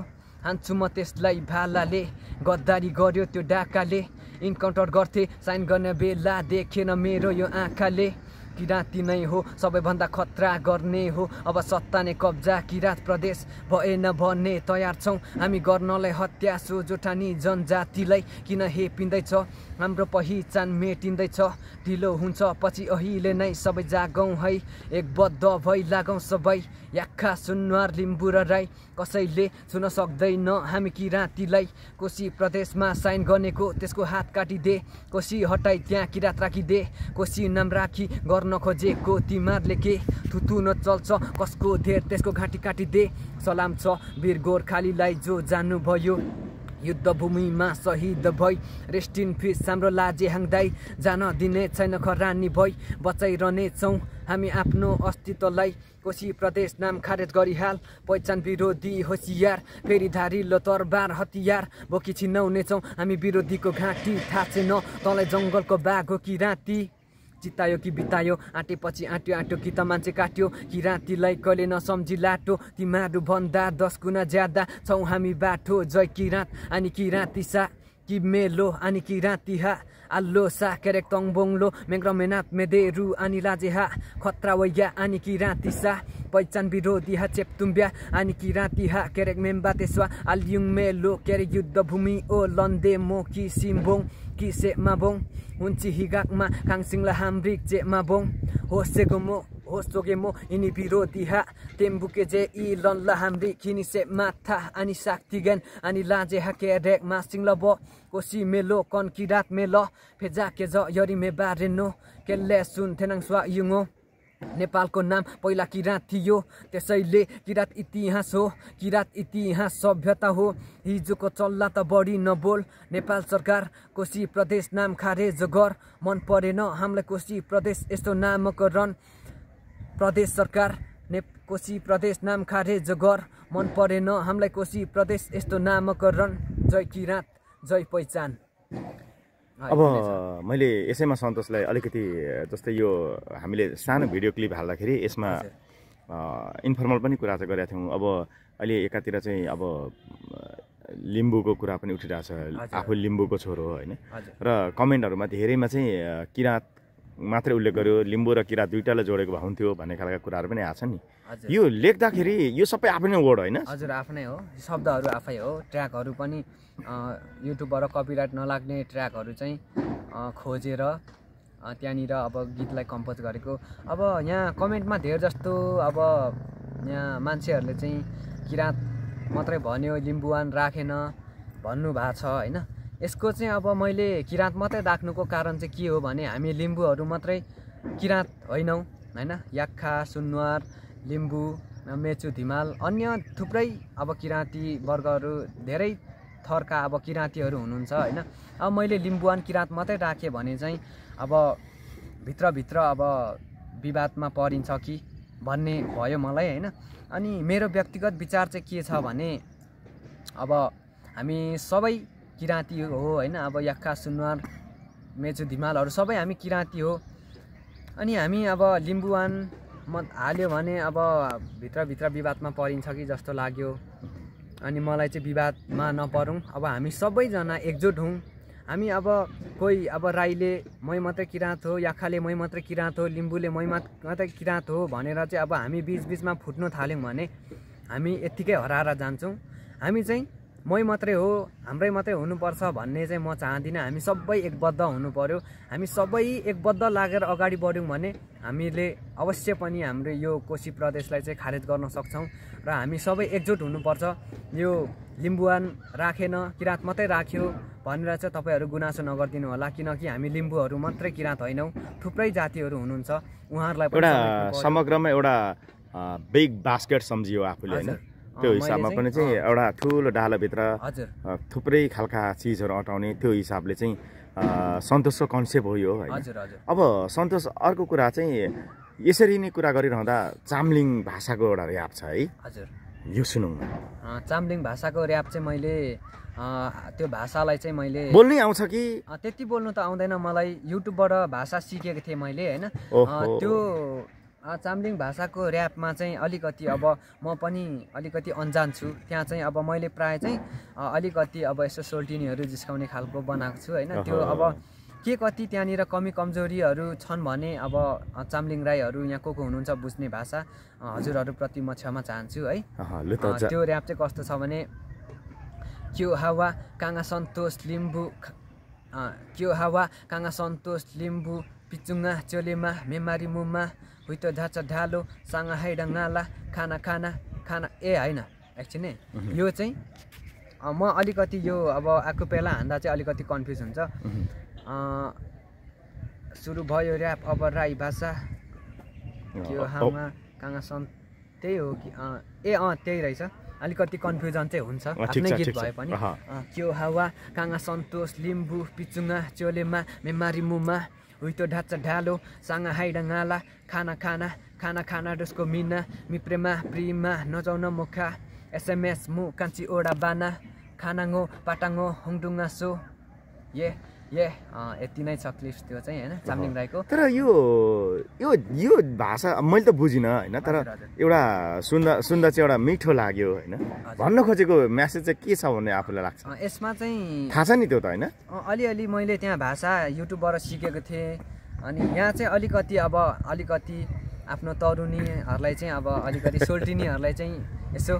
हान्छु म त्यसलाई भालाले गद्दारी गर्यो त्यो डाकाले इन्काउन्टर गर्थे साइन गर्ने बेला देखेन मेरो यो आँखाले किराँती नै हो सबैभन्दा खतरा गर्ने हो अब सत्ता नै कब्जा किराँत प्रदेश भएन भन्ने तयार छौँ हामी गर्नलाई हत्या जोठानी जनजातिलाई किन हेपिँदैछ हाम्रो पहिचान मेटिँदैछ ढिलो हुन्छ पछि अहिले नै सबै जागौँ है एक एकबद्ध भई लागौँ सबै याखा सुनवार लिम्बु र राई कसैले छुन सक्दैन हामी किराँतीलाई कोसी प्रदेशमा साइन गर्नेको त्यसको हात काटिदे कोसी हटाइ त्यहाँ किराँत राखिदे कोसी नाम राखी गर्न खोजेको तिमीहरूले के थुथु नचल्छ कसको धेर त्यसको घाँटी काटिदे सलाम छ वीर गोर्खालीलाई जो जानुभयो युद्धभूमिमा शहीद भई रेस्टिन पिस हाम्रो लाजे हाङ्दै जान दिने छैन खरानी भई बचाइरहनेछौँ हामी आफ्नो अस्तित्वलाई कोशी प्रदेश नाम खारेज गरिहाल पहिचान विरोधी होसियार फेरि धारिलो तरबार हतियार बोकी छिन्नाउनेछौँ हामी विरोधीको घाँटी थाहा छैन तँलाई जङ्गलको बाघ हो कि राती चितायो कि बितायो आँटेपछि आँट्यो आँट्यो कि त मान्छे काट्यो कि रातिलाई कहिले नसम्झी लाटो तिमीहरू भन्दा दस गुणा ज्यादा छौँ हामी बाटो जय कि रात अनि कि राति सा कि मेलो अनि कि राति हा आल्लो सा क्यारेक तङबोङलो मेङ्ग्र मेनाप मेदेरु अनि लाजे हा खतरा वैया अनि कि राति सा पहिचान विरोधी हा चेप्तुम्ब्या अनि कि राति हा क्यारेक मेम्बा तेस्वा आलियुङ मेलो युद्ध भूमि ओ लन्दे मो कि सिम्बोङ कि सेमाबोङ हुन्चि हिग मामा काङ्चिङला हाम्रि जे मा बङ होमो होस् हिनीपिरो दि तेम्बुकेजे इ लला हाम्रिक किनिसे माथा अनि साक्तिगेन अनि लाजे हके रेग मा सिङ्ल बोसि मेलो कन् किरात्म फेजा केज यरी मे बान थेनाङस्वा युङ नेपालको नाम पहिला किराँत थियो त्यसैले किराँत इतिहास हो किराँत इतिहास सभ्यता हो हिजोको चल्ला त बढी नबोल नेपाल सरकार कोशी प्रदेश नाम खारेज गर मन परेन हामीलाई कोशी प्रदेश यस्तो नामकरण प्रदेश सरकार ने कोशी प्रदेश नाम खारेज गर मन परेन हामीलाई कोशी प्रदेश यस्तो नामकरण जय किराँत जय पहिचान अब मैले यसैमा सन्तोषलाई अलिकति जस्तै यो हामीले सानो भिडियो क्लिप हाल्दाखेरि यसमा इन्फर्मल पनि कुरा चाहिँ गरेका थियौँ अब अहिले एकातिर चाहिँ अब लिम्बूको कुरा पनि उठिरहेको छ आफू लिम्बूको छोरो हो होइन र कमेन्टहरूमा धेरैमा चाहिँ किराँत मात्रै उल्लेख गर्यो लिम्बू र किरा दुइटालाई जोडेको भए हुन्थ्यो भन्ने खालका कुराहरू पनि आएको नि यो लेख्दाखेरि यो सबै आफ्नै वर्ड होइन हजुर आफ्नै हो शब्दहरू आफै हो ट्र्याकहरू पनि युट्युबबाट कपिराइट नलाग्ने ट्र्याकहरू चाहिँ खोजेर त्यहाँनिर अब गीतलाई कम्पोज गरेको अब यहाँ कमेन्टमा धेर जस्तो अब यहाँ मान्छेहरूले चाहिँ किराँत मात्रै भन्यो लिम्बुवान राखेन भन्नु भएको छ होइन यसको चाहिँ अब मैले किराँत मात्रै राख्नुको कारण चाहिँ के हो भने हामी लिम्बूहरू मात्रै किराँत होइनौँ होइन याखा सुनवार लिम्बू मेचु धिमाल अन्य थुप्रै अब किराँती वर्गहरू धेरै थरका अब किराँतीहरू हुनुहुन्छ होइन अब मैले लिम्बुवान किराँत मात्रै राखेँ भने चाहिँ अब भित्रभित्र अब विवादमा परिन्छ कि भन्ने भयो मलाई होइन अनि मेरो व्यक्तिगत विचार चाहिँ के छ भने अब हामी सबै किराँती हो होइन अब याखा सुनवार मेचु धिमालहरू सबै हामी किराँती हो अनि हामी अब लिम्बुवान म हाल्यो भने अब भित्रभित्र विवादमा परिन्छ कि जस्तो लाग्यो अनि मलाई चाहिँ विवादमा नपरौँ अब हामी सबैजना एकजुट हौँ हामी अब कोही अब राईले मै मात्रै किराँत हो याखाले मै मात्रै किराँत हो लिम्बूले मै मात्रै किराँत हो भनेर चाहिँ अब हामी बिचबिचमा फुट्नु थाल्यौँ भने हामी यत्तिकै हराएर जान्छौँ हामी चाहिँ मै मात्रै हो हाम्रै मात्रै हुनुपर्छ भन्ने चाहिँ म चाहदिनँ हामी सबै एकबद्ध हुनु पऱ्यो हामी सबै एकबद्ध लागेर अगाडि बढ्यौँ भने हामीले अवश्य पनि हाम्रो यो कोशी प्रदेशलाई चाहिँ खारेज गर्न सक्छौँ र हामी सबै एकजुट हुनुपर्छ यो लिम्बुवान राखेन किराँत मात्रै राख्यो भनेर चाहिँ तपाईँहरू गुनासो नगरिदिनु होला किनकि हामी लिम्बूहरू मात्रै किराँत होइनौँ थुप्रै जातिहरू हुनुहुन्छ उहाँहरूलाई एउटा समग्रमा एउटा बिग बास्केट सम्झियो आफूले होइन त्यो हिसाबमा पनि चाहिँ एउटा ठुलो डालोभित्र थुप्रै खालका चिजहरू अटाउने त्यो हिसाबले चाहिँ सन्तोषको कन्सेप्ट हो यो होइन अब सन्तोष अर्को कुरा चाहिँ यसरी नै कुरा गरिरहँदा चामलिङ भाषाको एउटा ऱ्याप छ है हजुर यो सुनौँ चामलिङ भाषाको ऱ्याप चाहिँ मैले त्यो भाषालाई चाहिँ मैले बोल्नै आउँछ कि त्यति बोल्नु त आउँदैन मलाई युट्युबबाट भाषा सिकेको थिएँ मैले होइन त्यो चामलिङ भाषाको ऱ्यापमा चाहिँ अलिकति अब म पनि अलिकति अन्जान छु त्यहाँ चाहिँ अब मैले प्राय चाहिँ अलिकति अब यसो सोल्टिनीहरू जिस्काउने खालको बनाएको छु होइन त्यो अब के कति त्यहाँनिर कमी कमजोरीहरू छन् भने अब चामलिङ राईहरू यहाँ को को हुनुहुन्छ बुझ्ने भाषा हजुरहरूप्रति म क्षमा चाहन्छु है त्यो ऱ्याप चाहिँ कस्तो छ भने क्यो हावा काङ्गा सन्तोष लिम्बू क्यो हावा काँगा सन्तोष लिम्बू पिचुङ्गा चोलेमा मेमारी मुमा हुइतो ढाँचा ढालो साँगा हाइडा नाला खाना खाना खाना ए होइन एकछिनै यो चाहिँ म अलिकति यो अब आएको पहिला हान्दा चाहिँ अलिकति कन्फ्युज हुन्छ सुरु भयो ऱ्याप अब राई भाषा त्यो हामा काँगा सन् त्यही हो कि ए अँ त्यही रहेछ अलिकति कन्फ्युजन चाहिँ हुन्छ आफ्नै गीत भए पनि त्यो हावा काँगा सन्तोष लिम्बू पिचुङ्गा चोलेमा मेमारी मुमा हुइतो ढाँचा ढालो साँगा हाइडा नाला खाना खाना खाना खाना डसको मिना मिप्रेमा प्रिमा नजाउन मुखा एसएमएस मु कान्छी ओडा बाना खानाङो पाटाङो हुङडुङ्गा सो ए ये यति नै छ क्लिप्स त्यो चाहिँ होइन चामलिङ राईको तर यो यो यो भाषा मैले त बुझिनँ होइन तर एउटा सुन्दा सुन्दा चाहिँ एउटा मिठो लाग्यो होइन भन्न खोजेको म्यासेज चाहिँ के छ भन्ने आफूलाई लाग्छ यसमा चाहिँ थाहा छ नि त्यो त होइन अलिअलि मैले त्यहाँ भाषा युट्युबबाट सिकेको थिएँ अनि यहाँ चाहिँ अलिकति अब अलिकति आफ्नो तरुणीहरूलाई चाहिँ अब अलिकति सोल्टिनीहरूलाई चाहिँ यसो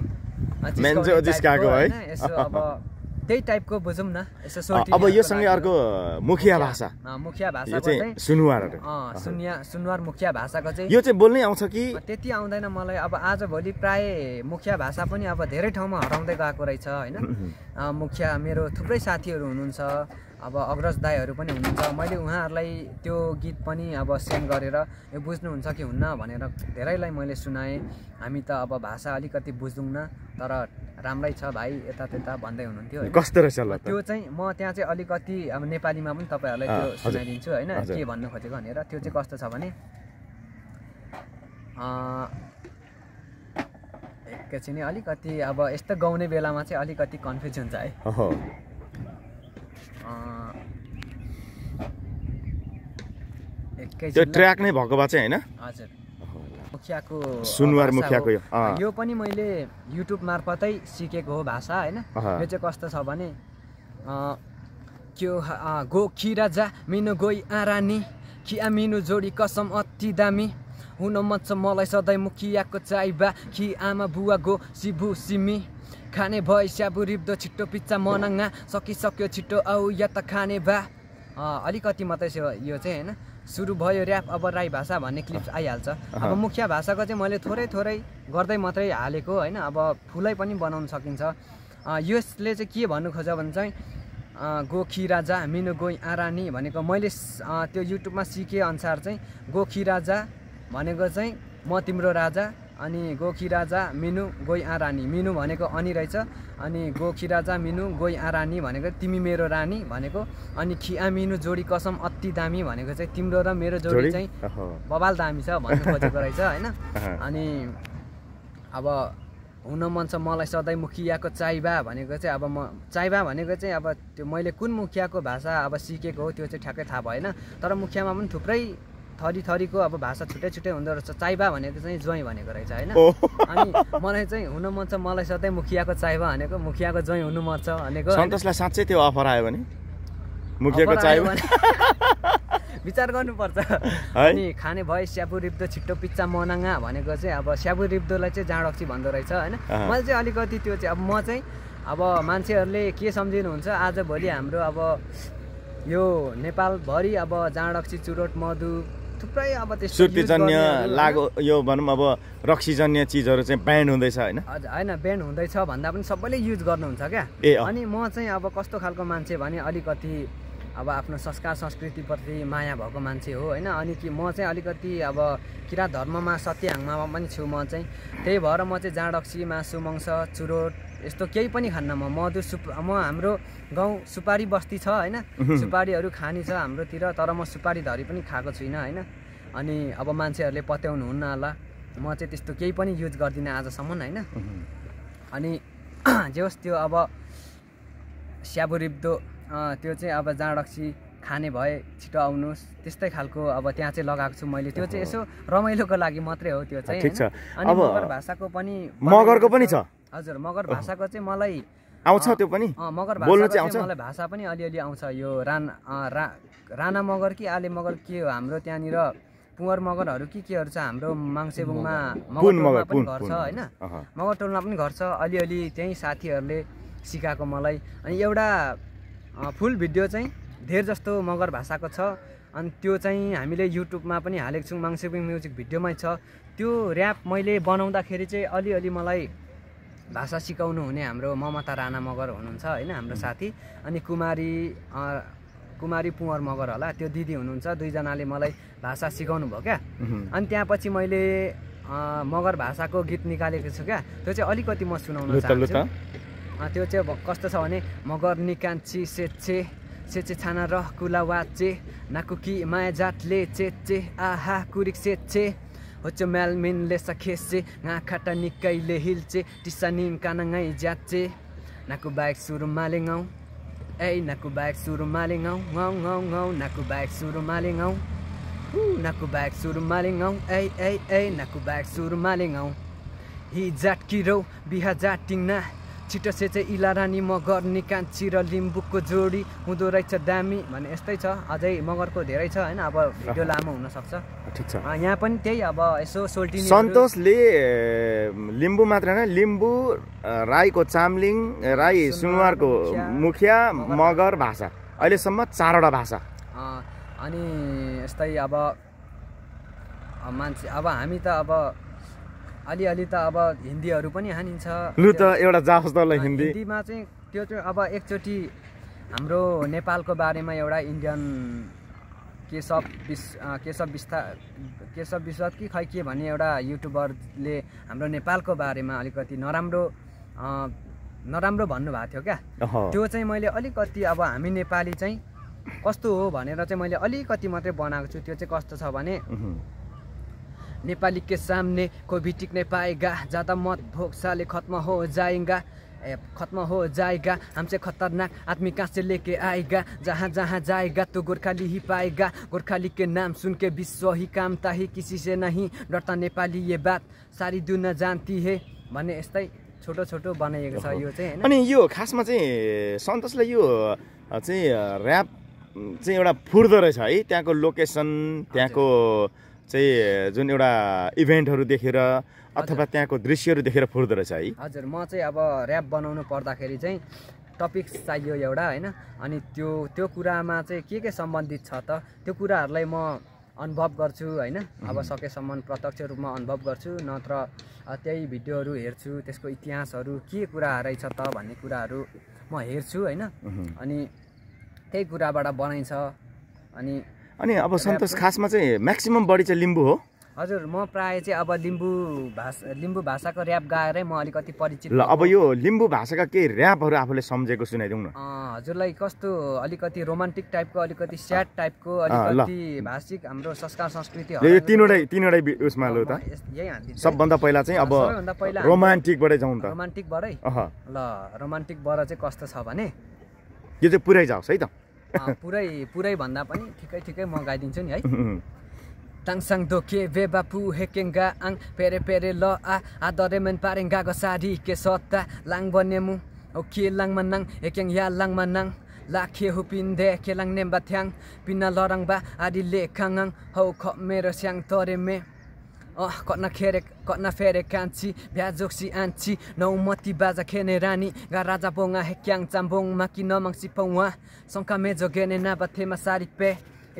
यसो अब त्यही टाइपको बुझौँ न यसो अब यो सँगै अर्को मुखिया भाषा मुखिया भाषा सुनवार सुनिया सुनवार मुखिया भाषाको चाहिँ यो चाहिँ बोल्नै आउँछ कि त्यति आउँदैन मलाई अब आजभोलि प्राय मुखिया भाषा पनि अब धेरै ठाउँमा हराउँदै गएको रहेछ होइन मुखिया मेरो थुप्रै साथीहरू हुनुहुन्छ अब अग्रज दाईहरू पनि हुनुहुन्छ मैले उहाँहरूलाई त्यो गीत पनि अब सेन्ड गरेर यो बुझ्नुहुन्छ कि हुन्न भनेर धेरैलाई मैले सुनाएँ हामी त अब भाषा अलिकति बुझ्दैनौँ तर राम्रै छ भाइ यता त्यता भन्दै हुनुहुन्थ्यो कस्तो रहेछ त्यो चाहिँ म त्यहाँ चाहिँ अलिकति अब नेपालीमा पनि तपाईँहरूलाई त्यो सुनाइदिन्छु होइन के भन्नु खोजेको भनेर त्यो चाहिँ कस्तो छ भने एकैछिन अलिकति अब यस्तो गाउने बेलामा चाहिँ अलिकति कन्फ्युज हुन्छ है त्यो ट्र्याक नै भएको भए चाहिँ होइन मुखियाको सुनवार मुखियाको यो पनि मैले युट्युब मार्फतै सिकेको हो भाषा होइन यो चाहिँ कस्तो छ भने त्यो गो राजा मिनु गोई आरानी खिया मिनु जोडी कसम अति दामी हुन मन छ मलाई सधैँ मुखियाको चाइबा कि आमा बुवा गो सिभु सिमी खाने भए स्याबु रिप्दो छिट्टो पिच्चा मनाङ्गा सकिसक्यो छिट्टो औ या त खाने बा अलिकति मात्रै यो चाहिँ होइन सुरु भयो ऱ्याप अब राई भाषा भन्ने क्लिप्स आइहाल्छ अब मुख्य भाषाको चाहिँ मैले थोरै थोरै गर्दै मात्रै हालेको होइन अब फुलै पनि बनाउन सकिन्छ यसले चाहिँ के भन्नु खोज्यो भने चाहिँ गोखी राजा मिनु गोई आरानी भनेको मैले त्यो युट्युबमा सिके अनुसार चाहिँ गोखी राजा भनेको चाहिँ म तिम्रो राजा अनि गोखी राजा मिनु गोइ आ रानी मिनु भनेको अनि रहेछ अनि गोखी राजा मिनु गोइ आ रानी भनेको तिमी मेरो रानी भनेको अनि खिया मिनु जोडी कसम अति दामी भनेको चाहिँ तिम्रो र मेरो जोडी चाहिँ बबाल दामी छ भन्नु खोजेको रहेछ होइन अनि अब हुन मन छ मलाई सधैँ मुखियाको चाइबा भनेको चाहिँ अब म चाइबा भनेको चाहिँ अब त्यो मैले कुन मुखियाको भाषा अब सिकेको हो त्यो चाहिँ ठ्याक्कै थाहा भएन तर मुखियामा पनि थुप्रै थरी थरीको अब भाषा छुट्टै छुट्टै हुँदो रहेछ चाइबा भनेको चाहिँ ज्वाइँ भनेको रहेछ होइन अनि मलाई चाहिँ हुनु मन छ मलाई सधैँ मुखियाको चाइबा भनेको मुखियाको ज्वाइँ हुनु मन छ भनेको सन्तोषलाई साँच्चै त्यो अफर आयो भने मुखियाको चाइबा विचार गर्नुपर्छ अनि खाने भयो स्याबु रिप्दो छिट्टो पिच्चा मनाङा भनेको चाहिँ अब स्याबु रिप्दोलाई चाहिँ जाँडक्सी भन्दो रहेछ होइन मैले चाहिँ अलिकति त्यो चाहिँ अब म चाहिँ अब मान्छेहरूले के सम्झिनुहुन्छ आजभोलि हाम्रो अब यो नेपालभरि अब जाँडक्सी चुरोट मधु थुप्रै अब सुर्तीजन्य लागो यो भनौँ अब रक्सीजन्य चिजहरू चाहिँ ब्यान्ड हुँदैछ होइन हजुर होइन ब्यान्ड हुँदैछ भन्दा पनि सबैले युज गर्नुहुन्छ क्या ए अनि म चाहिँ अब कस्तो खालको मान्छे भने अलिकति अब आफ्नो संस्कार संस्कृतिप्रति माया भएको मान्छे हो होइन अनि कि म चाहिँ अलिकति अब किराँत धर्ममा सत्यहाङमा पनि छु म चाहिँ त्यही भएर म चाहिँ जाँडक्सी मासु मङ्स चुरोट यस्तो केही पनि खान्न म मधु सुप म हाम्रो गाउँ सुपारी बस्ती छ होइन सुपारीहरू खाने छ हाम्रोतिर तर म सुपारी धरी पनि खाएको छुइनँ होइन अनि अब मान्छेहरूले पत्याउनु हुन्न होला म चाहिँ त्यस्तो केही पनि युज गर्दिनँ आजसम्म होइन अनि जे होस् त्यो अब स्याबुरिब्दो त्यो चाहिँ अब जाँडक्सी खाने भए छिटो आउनुहोस् त्यस्तै खालको अब त्यहाँ चाहिँ लगाएको छु मैले त्यो चाहिँ यसो रमाइलोको लागि मात्रै हो त्यो चाहिँ अनि मगर भाषाको पनि मगरको पनि छ हजुर मगर भाषाको चाहिँ मलाई आउँछ त्यो पनि मगर भाषा मलाई भाषा पनि अलिअलि आउँछ यो राना रा राणा मगर कि आले मगर के हो हाम्रो त्यहाँनिर कुँवर मगरहरू के केहरू छ हाम्रो माङ्सेबुङमा मगर पनि घर छ होइन मगर टोलमा पनि घर छ अलिअलि त्यहीँ साथीहरूले सिकाएको मलाई अनि एउटा फुल भिडियो चाहिँ धेर जस्तो मगर भाषाको छ अनि त्यो चाहिँ हामीले युट्युबमा पनि हालेको छौँ माङसेपिङ म्युजिक भिडियोमै छ त्यो ऱ्याप मैले बनाउँदाखेरि चाहिँ अलिअलि मलाई भाषा सिकाउनु हुने हाम्रो ममता राणा मगर हुनुहुन्छ होइन हाम्रो साथी अनि कुमारी कुमारी कुँवर मगर होला त्यो दिदी हुनुहुन्छ दुईजनाले मलाई भाषा सिकाउनु भयो क्या अनि त्यहाँपछि मैले मगर भाषाको गीत निकालेको छु क्या त्यो चाहिँ अलिकति म सुनाउन चाहन्छु त्यो चाहिँ अब कस्तो छ भने मगर निकान्छी सेचे सेचे छाना र कुला वाचे नाकुकी माया जातले चेचे आहा कुरिक सेचे होचो म्यालमिनले सखेसे खाटा निकैले हिल्चे टिसा निम कानाङै ज्याचे नाकु बाहेक सुरु गाउँ ए नाकु बाहेक सुरु गाउँ गाउँ गाउँ गाउँ नाकु बाहेक माले गाउँ नाकु बाहेक सुरु गाउँ ए ए ए नाकु बाहेक सुरु गाउँ हि जाटकिरौ बिहा जाटिङ छिटो सेचे इला रानी मगर निकाञ्ची र लिम्बुको जोडी हुँदो रहेछ दामी भने यस्तै छ अझै मगरको धेरै छ होइन अब भिडियो लामो हुनसक्छ ठिक छ यहाँ पनि त्यही अब यसो सोल्टी सन्तोषले लिम्बू मात्र होइन लिम्बु राईको चामलिङ राई सुनवारको मुखिया मगर भाषा अहिलेसम्म चारवटा भाषा अनि यस्तै अब मान्छे अब हामी त अब अलिअलि त अब हिन्दीहरू पनि हानिन्छ लु त एउटा जाओस् तलाई हिन्दी हिन्दीमा चाहिँ त्यो चाहिँ अब एकचोटि हाम्रो नेपालको बारेमा एउटा इन्डियन केशव विश केशव विस्ता केशव विश्वास कि खै के भन्ने एउटा युट्युबरले हाम्रो नेपालको बारेमा अलिकति नराम्रो नराम्रो भन्नुभएको थियो क्या त्यो चाहिँ मैले अलिकति अब हामी नेपाली चाहिँ कस्तो हो भनेर चाहिँ मैले अलिकति मात्रै बनाएको छु त्यो चाहिँ कस्तो छ भने नेपाली के सामने कोही भी पाएगा ज़्यादा मत भोक्साले खत्म हो जाएगा ए खत्म हो जाएगा चाहिँ खतरनाक आदमी कहाँ चाहिँ लेके आएगा जहाँ जहाँ जाएगा त्यो गोर्खाली हि पाएगा गोर्खाली नाम सुनके विश्वही विश्व हि कामता किसी से नहीं डरता नेपाली ये बात सारी न जान्ती हे भन्ने यस्तै छोटो छोटो बनाइएको छ यो चाहिँ अनि यो खासमा चाहिँ सन्तोषले यो चाहिँ ऱ्याप चाहिँ एउटा फुर्दो रहेछ है त्यहाँको लोकेसन त्यहाँको चाहिँ जुन एउटा इभेन्टहरू देखेर अथवा त्यहाँको दृश्यहरू देखेर फुर्दो रहेछ है हजुर म चाहिँ अब ऱ्याप बनाउनु पर्दाखेरि चाहिँ टपिक्स चाहियो एउटा होइन अनि त्यो त्यो कुरामा चाहिँ के के सम्बन्धित छ त त्यो कुराहरूलाई म अनुभव गर्छु होइन अब सकेसम्म प्रत्यक्ष रूपमा अनुभव गर्छु नत्र त्यही भिडियोहरू हेर्छु त्यसको इतिहासहरू के कुरा रहेछ त भन्ने कुराहरू म हेर्छु होइन अनि त्यही कुराबाट बनाइन्छ अनि अनि अब सन्तोष खासमा चाहिँ म्याक्सिमम बढी चाहिँ लिम्बू हो हजुर म प्राय चाहिँ अब लिम्बू भाषा लिम्बू भाषाको ऱ्याप गाएरै म अलिकति परिचित ल अब यो लिम्बू भाषाका केही ऱ्यापहरू आफूले सम्झेको सुनाइदिउँ न हजुरलाई कस्तो अलिकति रोमान्टिक टाइपको अलिकति स्याड टाइपको अलिकति भाषिक हाम्रो संस्कार संस्कृति यो तिनवटै तिनवटै उसमा ल त सबभन्दा पहिला चाहिँ अब रोमान्टिकबाटै जाउँ त रोमान्टिकबाटै ल रोमान्टिकबाट चाहिँ कस्तो छ भने यो चाहिँ पुरै जाओस् है त पुरै पुरै भन्दा पनि ठिकै ठिकै म गाइदिन्छु नि है ताङसाङ दोके बे बापु हेकेङ्गा आङ पेरे पेरे ल आ आदरे मेन साडी के सत्ता लाङ मु ओ के लाङमा नाङ हेकेङ या लाङमा नाङ लाखे हुपिन्दे केलाङ नेम्बा थ्याङ पिना लरङबा आदि लेखाङ हौ ख मेरो स्याङ तरे मे अह कन्ना खेरे कन्ना फेरे कान्छी जोक्सी आन्छी नौमती बाजा खेने रानी गा राजा बोङा हेक्याङ चाम्बोङ माकी नमङसी पौवा शङ्का मेजो गेने नाबाथेमा सारी पे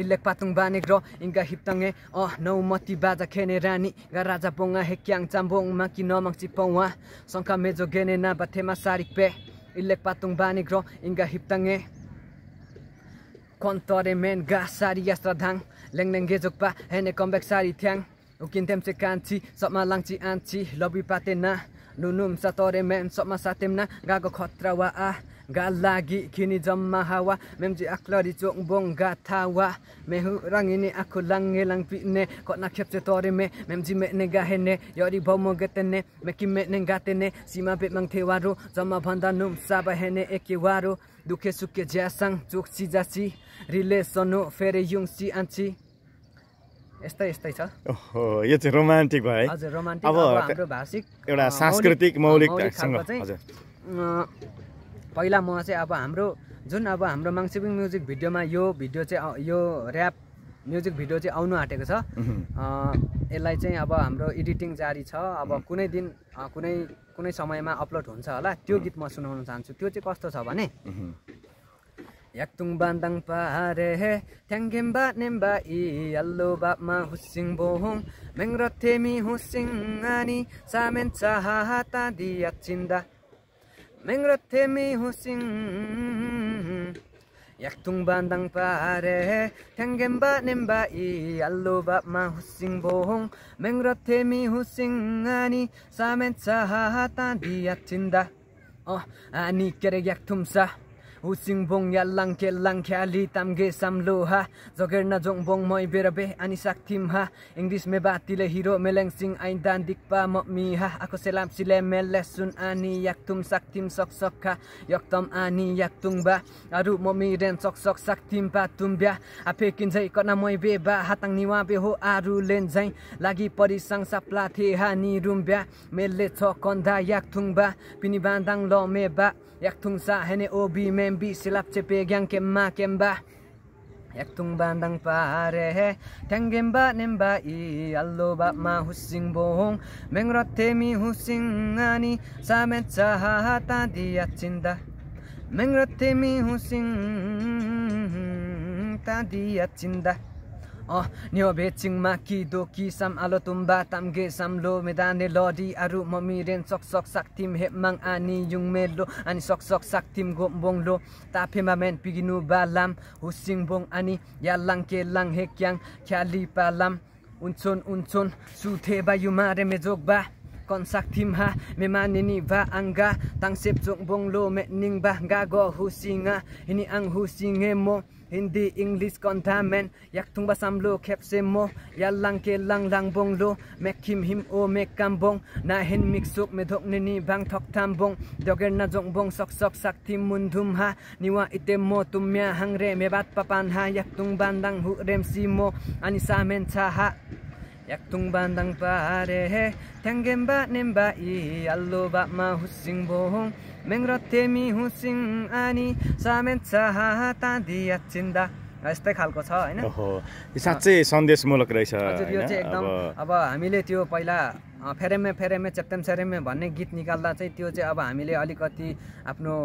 इलेक पातुङ बाने ग्र इङ्गा हिप्तङे अह नौमती बाजा खेने रानी गा राजा बोङा हेक्याङ चाम्बोङ माकी नमङसी पौवा शङ्का मेजो गेने नाबाथेमा सारी पे इलेक पातुङ बाने ग्र इङ्गा हिप्तङे कन्तरे मेन गा सारी यात्रा धाङ लेङलेङ गेजोक्पा हेने कम्बेक सारी थ्याङ उकिन उकिन्थेम्से कान्छी सपमा लाङ्ची आन्छी लबी पातेना नुनुम सातरे मेन सपमा सातेम्ना गाको खतरा वा आ गाल लागि खिनी जम्मा हावा मेम्जी आक्लरी चोक बोङ गाथा वा मेहु रङ्गिने आँखु लाङ्गे लाङ पिने कना खेप्चे तरे मे मेम्जी मेट्ने गाहेने यरी भौ म गेतेने मेकी मेट्ने गाते ने सीमा बेमाङ थेवारो जम्मा भन्दा नुम साबा एके वारो दुखे सुके ज्यासाङ चोक्सी जासी रिलेसनो फेरे युङ सी आन्छी यस्तै यस्तै छ ओहो यो चाहिँ रोमान्टिक भयो है हजुर रोमान्टिक अब हाम्रो भाषिक एउटा सांस्कृतिक मौलिकतासँग हजुर पहिला म चाहिँ अब हाम्रो जुन अब हाम्रो माङसिबिङ म्युजिक भिडियोमा यो भिडियो चाहिँ यो ऱ्याप म्युजिक भिडियो चाहिँ आउनु आँटेको छ यसलाई चाहिँ अब हाम्रो एडिटिङ जारी छ अब कुनै दिन कुनै कुनै समयमा अपलोड हुन्छ होला त्यो गीत म सुनाउन चाहन्छु त्यो चाहिँ कस्तो छ भने yak tung bandang pare thanggem ba nem ba i allo ba ma husing bohong meng rothe mi husing ani samen saha ta di yak chinda meng rothe mi husing yak tung bandang pare thanggem ba nem ba i allo ba ma husing bohong meng rothe mi husing ani samen saha ta di yak chinda oh ani kere yak sa. बोङ या लाङ्के लाङ्ख्या लि तामगे साम्लो हा जगेर न बोङ मै बेरबे अनि साक्थिम हा English मे बातिले hero मेलेङ सिङ आइ दान दिक्पा mummy हा आको सेलाम सिले मेले सुन आनी याक्थुम साक्थिम सक सक खा यक्तम आनी याक्तुङ बा अरू मम्मी रेन सक सक साक्थिम पा तुम ब्या आफे किन्झै कन मै बे बा हाताङ निवा बे हो आरू लेन झै लागि परि साङ साप्ला हा नि रुम ब्या मेलले छ कन्धा याक्थुङ बा पिनी बान्दाङ ल मे बा याक्थुङ सा हेने ओ बी मे tembi silap cepegang kemma kemba Yaktung bandang pare Tanggem ba nemba i Allo ba ma husing bohong Mengrot temi husing ani Samet sahata dia ya cinta Mengrot temi husing Tadi ya cinta Oh, nyo bechung ma ki do ki sam alo tumba tam ge sam lo medane lodi aru momi ren sok sok sak tim he mang ani yung melo ani sok sok sak tim go bong lo ta phe ma men piginu balam husing bong ani ya lang ke lang he kyang khali palam unchon unchon su the ba yuma re me jok ba kon sak tim ha me ma ni ni ba anga tang sep jok bong lo me ning ba ga go husinga ini ang husing he mo hindi english contamen yak tungba samlo khepse mo yalang ke lang lang bong lo mek kim him o mek kam bong na hin miksuk me dhok ne ni bang thok tham bong doger na jong bong sok sok sak tim mun dhum ha niwa ite mo tumya hangre me bat papan ha yak tung bandang hu rem si mo ani sa men cha ha yak tung bandang pare he tangem ba nem ba i allo ba ma husing bong थेमी हुसिङ आनी सामेन चाह दिया चिन्दा यस्तै खालको छ होइन साँच्चै सन्देशमूलक रहेछ हजुर यो चाहिँ एकदम अब हामीले त्यो पहिला फेरेमे फेरेमे चेप्तेम सेरेमे भन्ने गीत निकाल्दा चाहिँ त्यो चाहिँ अब हामीले अलिकति आफ्नो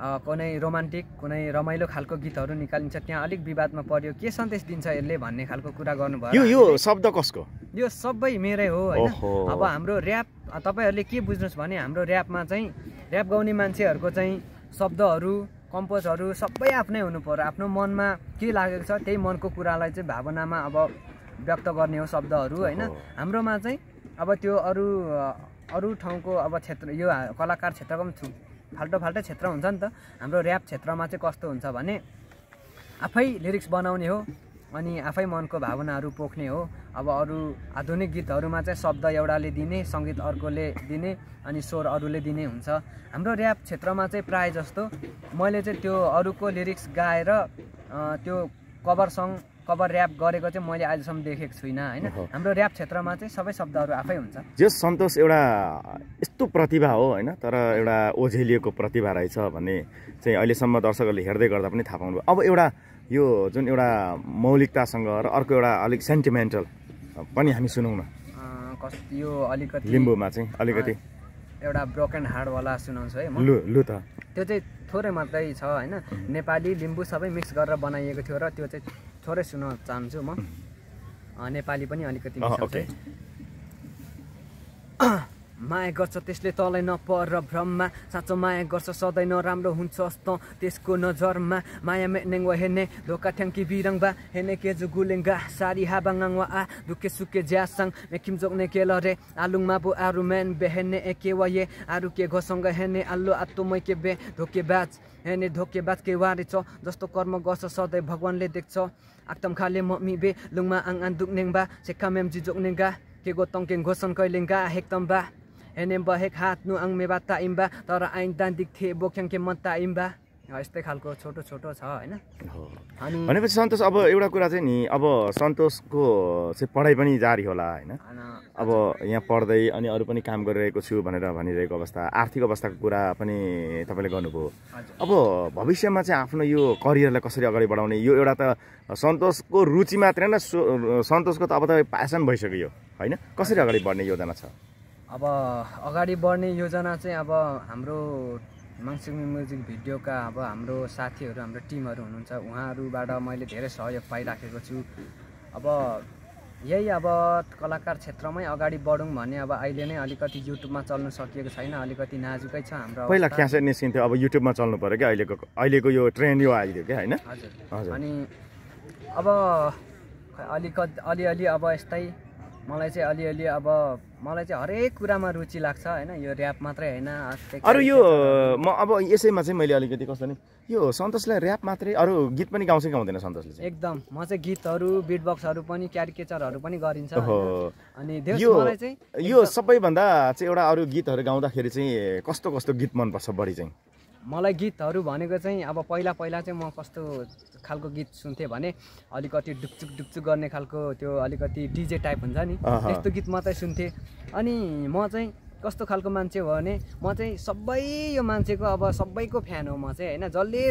कुनै रोमान्टिक कुनै रमाइलो खालको गीतहरू निकालिन्छ त्यहाँ अलिक विवादमा पर्यो के सन्देश दिन्छ यसले भन्ने खालको कुरा गर्नुभयो यो शब्द कसको यो सबै मेरै हो होइन अब हाम्रो ऱ्याप तपाईँहरूले के बुझ्नुहोस् भने हाम्रो ऱ्यापमा चाहिँ ऱ्याप गाउने मान्छेहरूको चाहिँ शब्दहरू कम्पोजहरू सबै आफ्नै हुनु पऱ्यो आफ्नो मनमा के लागेको छ त्यही मनको कुरालाई चाहिँ भावनामा अब व्यक्त गर्ने हो शब्दहरू होइन हाम्रोमा चाहिँ अब त्यो अरू अरू ठाउँको अब क्षेत्र यो कलाकार क्षेत्रको पनि फाल्टो फाल्टो क्षेत्र हुन्छ नि त हाम्रो ऱ्याप क्षेत्रमा चाहिँ कस्तो हुन्छ भने आफै लिरिक्स बनाउने हो अनि आफै मनको भावनाहरू पोख्ने हो अब अरू आधुनिक गीतहरूमा चाहिँ शब्द एउटाले दिने सङ्गीत अर्कोले दिने अनि स्वर अरूले दिने हुन्छ हाम्रो ऱ्याप क्षेत्रमा चाहिँ प्रायः जस्तो मैले चाहिँ त्यो अरूको लिरिक्स गाएर त्यो कभर सङ कभर ऱ्याप गरेको चाहिँ मैले अहिलेसम्म देखेको छुइनँ होइन हाम्रो ऱ्याप क्षेत्रमा चाहिँ सबै शब्दहरू आफै हुन्छ जस सन्तोष एउटा यस्तो प्रतिभा हो होइन तर एउटा ओझेलिएको प्रतिभा रहेछ भन्ने चाहिँ अहिलेसम्म दर्शकहरूले हेर्दै गर्दा पनि थाहा पाउनु अब एउटा यो जुन एउटा मौलिकतासँग र अर्को एउटा अलिक सेन्टिमेन्टल पनि हामी सुनौँ न कस्तो यो अलिकति लिम्बूमा चाहिँ अलिकति एउटा ब्रोकन हार्डवाला सुनाउँछु है लु लु त त्यो चाहिँ थोरै मात्रै छ होइन नेपाली लिम्बू सबै मिक्स गरेर बनाइएको थियो र त्यो चाहिँ थोरै सुन्न चाहन्छु म नेपाली पनि अलिकति माया गर्छ त्यसले तलै नपर र भ्रममा साँचो माया गर्छ सधैँ नराम्रो हुन्छ अस्तो त्यसको नजरमा माया मेनेङ वा हेर्ने धोका ठ्याङ्की बिरङबा हेर्ने केजु गुलेङ्गा सारी हाबाङ वा आ दुखे सुके ज्यासाङ मेखिम जोग्ने के लरे आलुङ माबु आरु मेन बे हेर्ने ए के वा ए आरु के घोसँग हेर्ने आलु आत्तो मै के बे धोके बाज हेर्ने धोके बाज के वारे छ जस्तो कर्म गर्छ सधैँ भगवान्ले देख्छ आक्तम खाले मम्मी बे लुङमा आङ आङ बा सेक्खा मेम जोग्नेङ्गा के गोतङ के घोसन कैलेङ्गा हेक्तम्बा एनएम बहेक हात नु आङ मेवा ताइम्बा तर आइन दान्तिक थिए बोक्याङके मन ताइम्बा यस्तै खालको छोटो छोटो छ होइन भनेपछि सन्तोष अब एउटा कुरा चाहिँ नि अब सन्तोषको चाहिँ पढाइ पनि जारी होला होइन अब यहाँ पढ्दै अनि अरू पनि काम गरिरहेको छु भनेर भनिरहेको अवस्था आर्थिक अवस्थाको कुरा पनि तपाईँले गर्नुभयो अब भविष्यमा चाहिँ आफ्नो यो करियरलाई कसरी अगाडि बढाउने यो एउटा त सन्तोषको रुचि मात्रै होइन सन्तोषको त अब त प्यासन भइसक्यो होइन कसरी अगाडि बढ्ने योजना छ अब अगाडि बढ्ने योजना चाहिँ अब हाम्रो माङसिङमी म्युजिक भिडियोका अब हाम्रो साथीहरू हाम्रो टिमहरू हुनुहुन्छ उहाँहरूबाट मैले धेरै सहयोग पाइराखेको छु अब यही अब कलाकार क्षेत्रमै अगाडि बढौँ भने अब अहिले नै अलिकति युट्युबमा चल्न सकिएको छैन अलिकति नाजुकै छ हाम्रो पहिला क्यासेट निस्किन्थ्यो अब युट्युबमा चल्नु पऱ्यो क्या अहिलेको अहिलेको यो ट्रेन्ड यो आइदियो क्या होइन हजुर अनि अब अलिकति अलिअलि अब यस्तै मलाई चाहिँ अलिअलि अब मलाई चाहिँ हरेक कुरामा रुचि लाग्छ होइन यो ऱ्याप मात्रै होइन अरू यो म अब यसैमा चाहिँ मैले अलिकति कस्तो नि यो सन्तोषलाई ऱ्याप मात्रै अरू गीत पनि गाउँछ गाउँदैन सन्तोषले एकदम म चाहिँ गीतहरू बिटबक्सहरू पनि क्यारिकेचरहरू पनि गरिन्छ अनि यो चाहिँ यो सबैभन्दा चाहिँ एउटा अरू गीतहरू गाउँदाखेरि चाहिँ कस्तो कस्तो गीत मनपर्छ बढी चाहिँ मलाई गीतहरू भनेको चाहिँ अब पहिला पहिला चाहिँ म कस्तो खालको गीत सुन्थेँ भने अलिकति डुकचुक डुकचुक गर्ने खालको त्यो अलिकति डिजे टाइप हुन्छ नि त्यस्तो गीत मात्रै सुन्थेँ अनि म चाहिँ कस्तो खालको मान्छे हो भने म चाहिँ सबै यो मान्छेको अब सबैको फ्यान हो म चाहिँ होइन जसले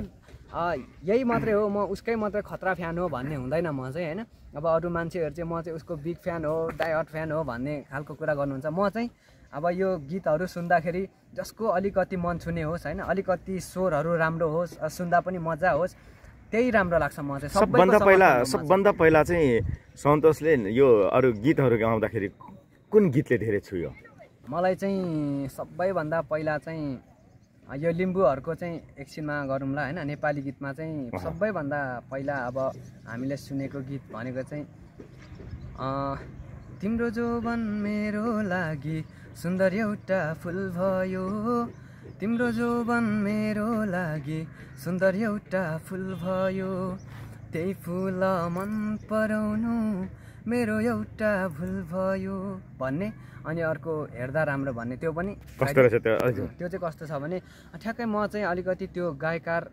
यही मात्रै हो म उसकै मात्रै खतरा फ्यान हो भन्ने हुँदैन म चाहिँ होइन अब अरू मान्छेहरू चाहिँ म चाहिँ उसको बिग फ्यान हो डायहट फ्यान हो भन्ने खालको कुरा गर्नुहुन्छ म चाहिँ अब यो गीतहरू सुन्दाखेरि जसको अलिकति मन छुने होस् होइन अलिकति स्वरहरू राम्रो होस् सुन्दा पनि मजा होस् त्यही राम्रो लाग्छ म चाहिँ सबभन्दा पहिला सबभन्दा पहिला चाहिँ सन्तोषले यो अरू गीतहरू गाउँदाखेरि कुन गीतले धेरै छुयो मलाई चाहिँ सबैभन्दा पहिला चाहिँ यो लिम्बूहरूको चाहिँ एकछिनमा गरौँला होइन नेपाली गीतमा चाहिँ सबैभन्दा पहिला अब हामीले सुनेको गीत भनेको चाहिँ तिम्रो जोवन मेरो लागि सुन्दर एउटा फुल भयो तिम्रो जोवन मेरो लागि सुन्दर एउटा फुल भयो त्यही फुल मन पराउनु मेरो एउटा भुल भयो भन्ने अनि अर्को हेर्दा राम्रो भन्ने त्यो पनि कस्तो रहेछ त्यो त्यो चाहिँ कस्तो छ भने ठ्याक्कै म चाहिँ अलिकति त्यो गायकार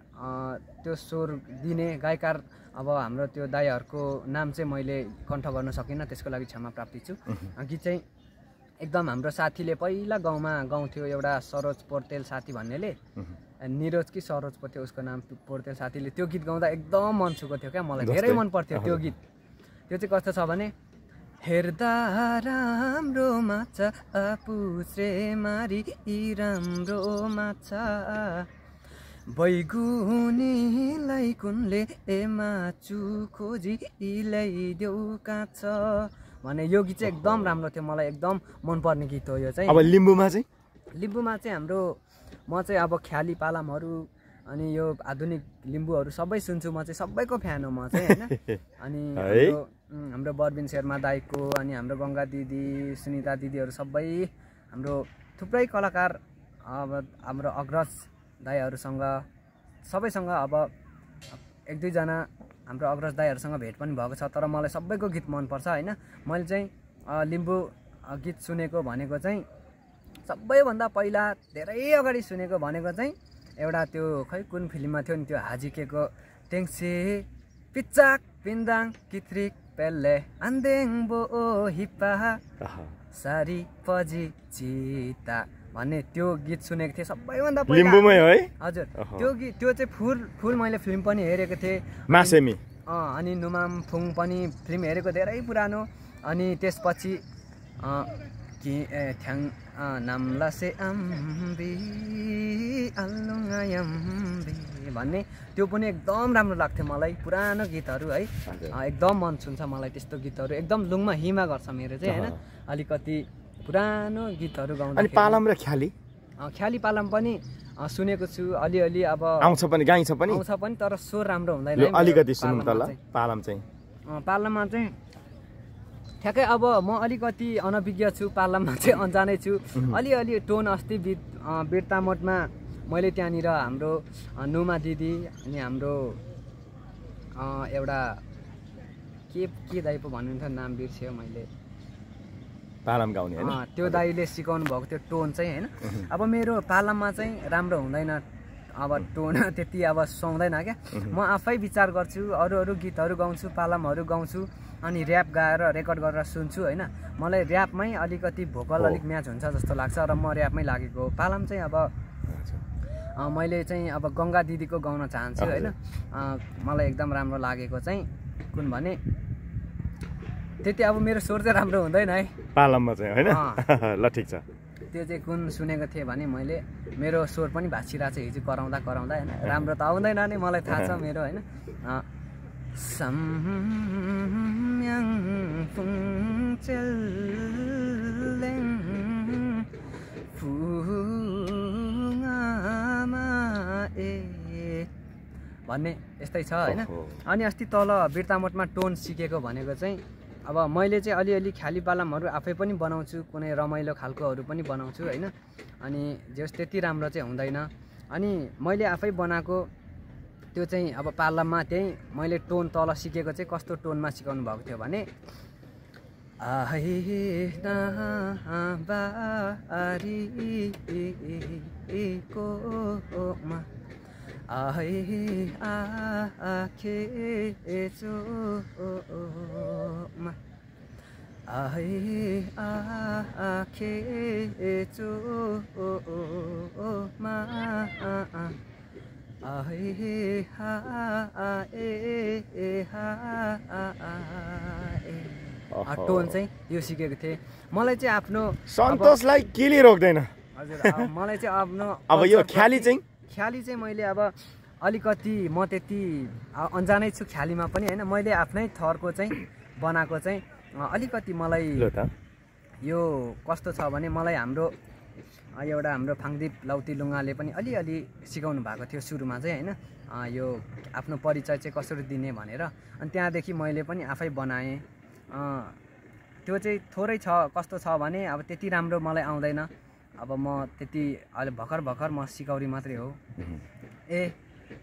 त्यो स्वर दिने गायककार अब हाम्रो त्यो दाईहरूको नाम चाहिँ मैले कण्ठ गर्न सकिनँ त्यसको लागि क्षमा प्राप्ति छु गीत चाहिँ एकदम हाम्रो साथीले पहिला गाउँमा गाउँथ्यो एउटा सरोज पोर्तेल साथी भन्नेले निरोज कि सरोज पो उसको नाम पोर्तेल साथीले त्यो गीत गाउँदा एकदम मन छुको थियो क्या मलाई धेरै मन पर्थ्यो त्यो गीत त्यो चाहिँ कस्तो छ भने हेर्दा राम्रो माछा पुस्रे मारी राम्रो माछा बैगुनीलाई कुनले ए माछु खोजी ल्याइदेऊ छ भने यो गीत चाहिँ एकदम राम्रो थियो मलाई एकदम मनपर्ने गीत हो यो चाहिँ अब लिम्बूमा चाहिँ लिम्बूमा चाहिँ हाम्रो म चाहिँ अब ख्याली पालामहरू अनि यो आधुनिक लिम्बूहरू सबै सुन्छु म चाहिँ सबैको फ्यान हो म चाहिँ होइन अनि हाम्रो बरबिन शेर्मा दाईको अनि हाम्रो गङ्गा दिदी सुनिता दिदीहरू सबै हाम्रो थुप्रै कलाकार अब हाम्रो अग्रज दाईहरूसँग सबैसँग अब एक दुईजना हाम्रो अग्रज दाईहरूसँग भेट पनि भएको छ तर मलाई सबैको गीत मनपर्छ होइन मैले चाहिँ लिम्बू गीत सुनेको भनेको चाहिँ सबैभन्दा पहिला धेरै अगाडि सुनेको भनेको चाहिँ एउटा त्यो खै कुन फिल्ममा थियो नि त्यो हाजिकेको टेङ्से पिच्चाक पिन्दाङ कित्रिक पेल्ले आन्देङ बो हिप्पा सारी पजी चिता भन्ने त्यो गीत सुनेको थिएँ सबैभन्दा लिम्बुमै है हजुर त्यो गीत त्यो चाहिँ फुल फुल मैले फिल्म पनि हेरेको थिएँ मासेमी अनि नुमाम फुङ पनि फिल्म हेरेको धेरै पुरानो अनि त्यसपछि कि थ्याङ नाम लसे अम्बी भन्ने त्यो पनि एकदम राम्रो लाग्थ्यो मलाई पुरानो गीतहरू है एकदम मन छुन्छ मलाई त्यस्तो गीतहरू एकदम लुङमा हिमा गर्छ मेरो चाहिँ होइन अलिकति पुरानो गीतहरू गाउँछ अनि पालम र ख्याली ख्याली पालम पनि सुनेको छु अलिअलि अब आउँछ पनि गाइन्छ पनि आउँछ पनि तर स्वर राम्रो हुँदैन अलिकति सुनौँ त ल पालम चाहिँ पालाममा चाहिँ ठ्याक्कै अब म अलिकति अनभिज्ञ छु पालाममा चाहिँ अन्जानै छु अलिअलि टोन अस्ति बिर बिर्तामोटमा मैले त्यहाँनिर हाम्रो नुमा दिदी अनि हाम्रो एउटा के के दाइ पो भन्नुहुन्थ्यो नाम बिर्स्यो मैले पालाम गाउने होइन त्यो दाईले सिकाउनु भएको त्यो टोन चाहिँ होइन अब मेरो पालममा चाहिँ राम्रो हुँदैन अब टोन त्यति अब सुहाउँदैन क्या म आफै विचार गर्छु अरू अरू गीतहरू गाउँछु पालमहरू गाउँछु अनि ऱ्याप गाएर रेकर्ड गरेर सुन्छु होइन मलाई ऱ्यापमै अलिकति भोकल अलिक म्याच हुन्छ जस्तो लाग्छ र म ऱ्यापमै लागेको पालम चाहिँ अब मैले चाहिँ अब गङ्गा दिदीको गाउन चाहन्छु होइन मलाई एकदम राम्रो लागेको चाहिँ कुन भने त्यति अब मेरो स्वर चाहिँ राम्रो हुँदैन है पालममा चाहिँ होइन ल ठिक छ त्यो चाहिँ कुन सुनेको थिएँ भने मैले मेरो स्वर पनि भाँचिरहेको छ हिजो कराउँदा कराउँदा होइन राम्रो त आउँदैन नि मलाई थाहा छ मेरो होइन भन्ने यस्तै छ होइन अनि अस्ति तल बिर्तामोटमा टोन सिकेको भनेको चाहिँ अब मैले चाहिँ अलिअलि ख्याली पालामहरू आफै पनि बनाउँछु कुनै रमाइलो खालकोहरू पनि बनाउँछु होइन अनि जस त्यति राम्रो चाहिँ हुँदैन अनि मैले आफै बनाएको त्यो चाहिँ अब पालामा त्यही मैले टोन तल सिकेको चाहिँ कस्तो टोनमा सिकाउनु भएको थियो भने आ आ आए आखे मा आहे हा ए हा टोन चाहिँ यो सिकेको थिएँ मलाई चाहिँ आफ्नो सन्तोषलाई केले रोक्दैन हजुर मलाई चाहिँ आफ्नो अब यो ख्याली चाहिँ ख्याली चाहिँ मैले अब अलिकति म त्यति अन्जानै छु ख्यालीमा पनि होइन मैले आफ्नै थरको चाहिँ बनाएको चाहिँ अलिकति मलाई यो कस्तो छ भने मलाई हाम्रो एउटा हाम्रो फाङ्दीप लौती लुङ्गाले पनि अलिअलि सिकाउनु भएको थियो सुरुमा चाहिँ होइन यो आफ्नो परिचय चाहिँ कसरी दिने भनेर अनि त्यहाँदेखि मैले पनि आफै बनाएँ त्यो चाहिँ थोरै छ कस्तो छ भने अब त्यति राम्रो मलाई आउँदैन अब म त्यति अहिले भर्खर भर्खर म सिकौरी मात्रै हो ए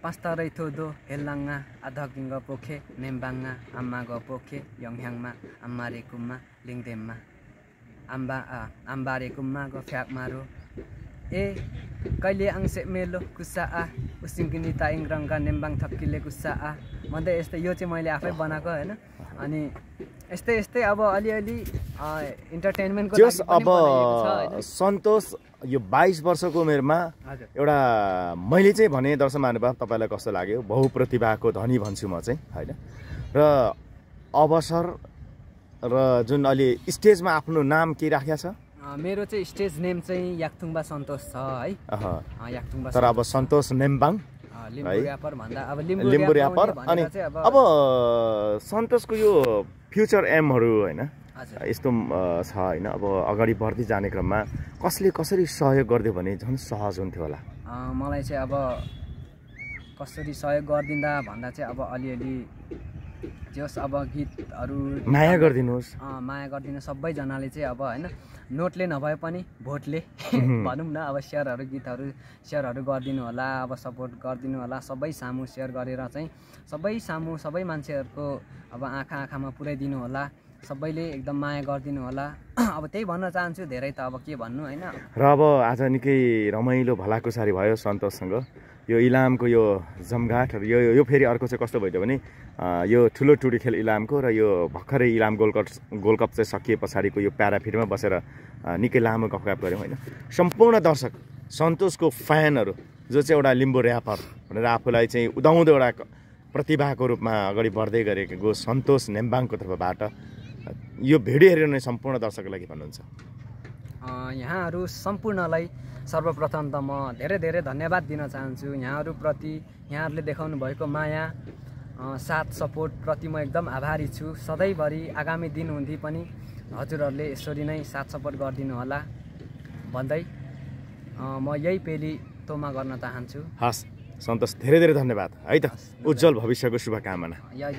पास्तारैथोदो हेलाङ्गा आधकिङ पोखे नेम्बाङ्गा आम्मा पोखे यङह्याङमा रेकुम्मा लिङदेममा आम्बा आम्बारेकुम्मा मारो ए कहिले आङसे मेलो कुसा आ उसिङकिनी ताइङ रङ्गा नेम्बाङ थप्किले कुसा आ भन्दै यस्तै यो चाहिँ मैले आफै बनाएको होइन अनि यस्तै यस्तै अब अलिअलि इन्टरटेनमेन्टको अब सन्तोष यो बाइस वर्षको उमेरमा एउटा मैले चाहिँ भने दर्शन महानुभाव तपाईँलाई कस्तो लाग्यो बहुप्रतिभाको धनी भन्छु म चाहिँ होइन र अवसर र जुन अहिले स्टेजमा आफ्नो नाम के राखेको छ मेरो चाहिँ स्टेज नेम चाहिँ याक्थुङ्बा सन्तोष छ है याक्थुङ्बा तर अब सन्तोष नेम्बाङ है लिम्बू ऱ्यापर अनि अब सन्तोषको यो फ्युचर एमहरू होइन यस्तो छ होइन अब अगाडि बढ्दै जाने क्रममा कसले कसरी सहयोग गरिदियो भने झन् सहज हुन्थ्यो होला मलाई चाहिँ अब कसरी सहयोग गरिदिँदा भन्दा चाहिँ अब अलिअलि जस अब गीतहरू माया गरिदिनुहोस् माया गरिदिनु सबैजनाले चाहिँ अब होइन नोटले नभए पनि भोटले भनौँ न अब सेयरहरू गीतहरू सेयरहरू गरिदिनु होला अब सपोर्ट गरिदिनु होला सबै सामु सेयर गरेर चाहिँ सबै सामु सबै मान्छेहरूको अब आँखा आँखामा पुऱ्याइदिनु होला सबैले एकदम माया गरिदिनु होला अब त्यही भन्न चाहन्छु धेरै त अब के भन्नु होइन र अब आज निकै रमाइलो भलाकुसारी भयो सन्तोषसँग यो इलामको यो जमघाट यो यो फेरि अर्को चाहिँ कस्तो भइदियो भने यो ठुलो टुडी खेल इलामको र यो भर्खरै इलाम गोलकट गोलकप चाहिँ सकिए पछाडिको यो प्याराफिडमा बसेर निकै लामो गफगाफ गऱ्यौँ होइन सम्पूर्ण दर्शक सन्तोषको फ्यानहरू जो चाहिँ एउटा लिम्बू ऱ्यापर भनेर आफूलाई चाहिँ उदाउँदो एउटा प्रतिभाको रूपमा अगाडि बढ्दै गरेको सन्तोष नेम्बाङको तर्फबाट यो भिडियो हेरेर नै सम्पूर्ण दर्शकको लागि भन्नुहुन्छ यहाँहरू सम्पूर्णलाई सर्वप्रथम त म धेरै धेरै धन्यवाद दिन चाहन्छु यहाँहरूप्रति यहाँहरूले देखाउनु भएको माया साथ सपोर्टप्रति म एकदम आभारी छु सधैँभरि आगामी दिन पनि हजुरहरूले यसरी नै साथ सपोर्ट गरिदिनु होला भन्दै म यही पेली तोमा गर्न चाहन्छु हस् सन्तोष धेरै धेरै धन्यवाद है त उज्जवल भविष्यको शुभकामना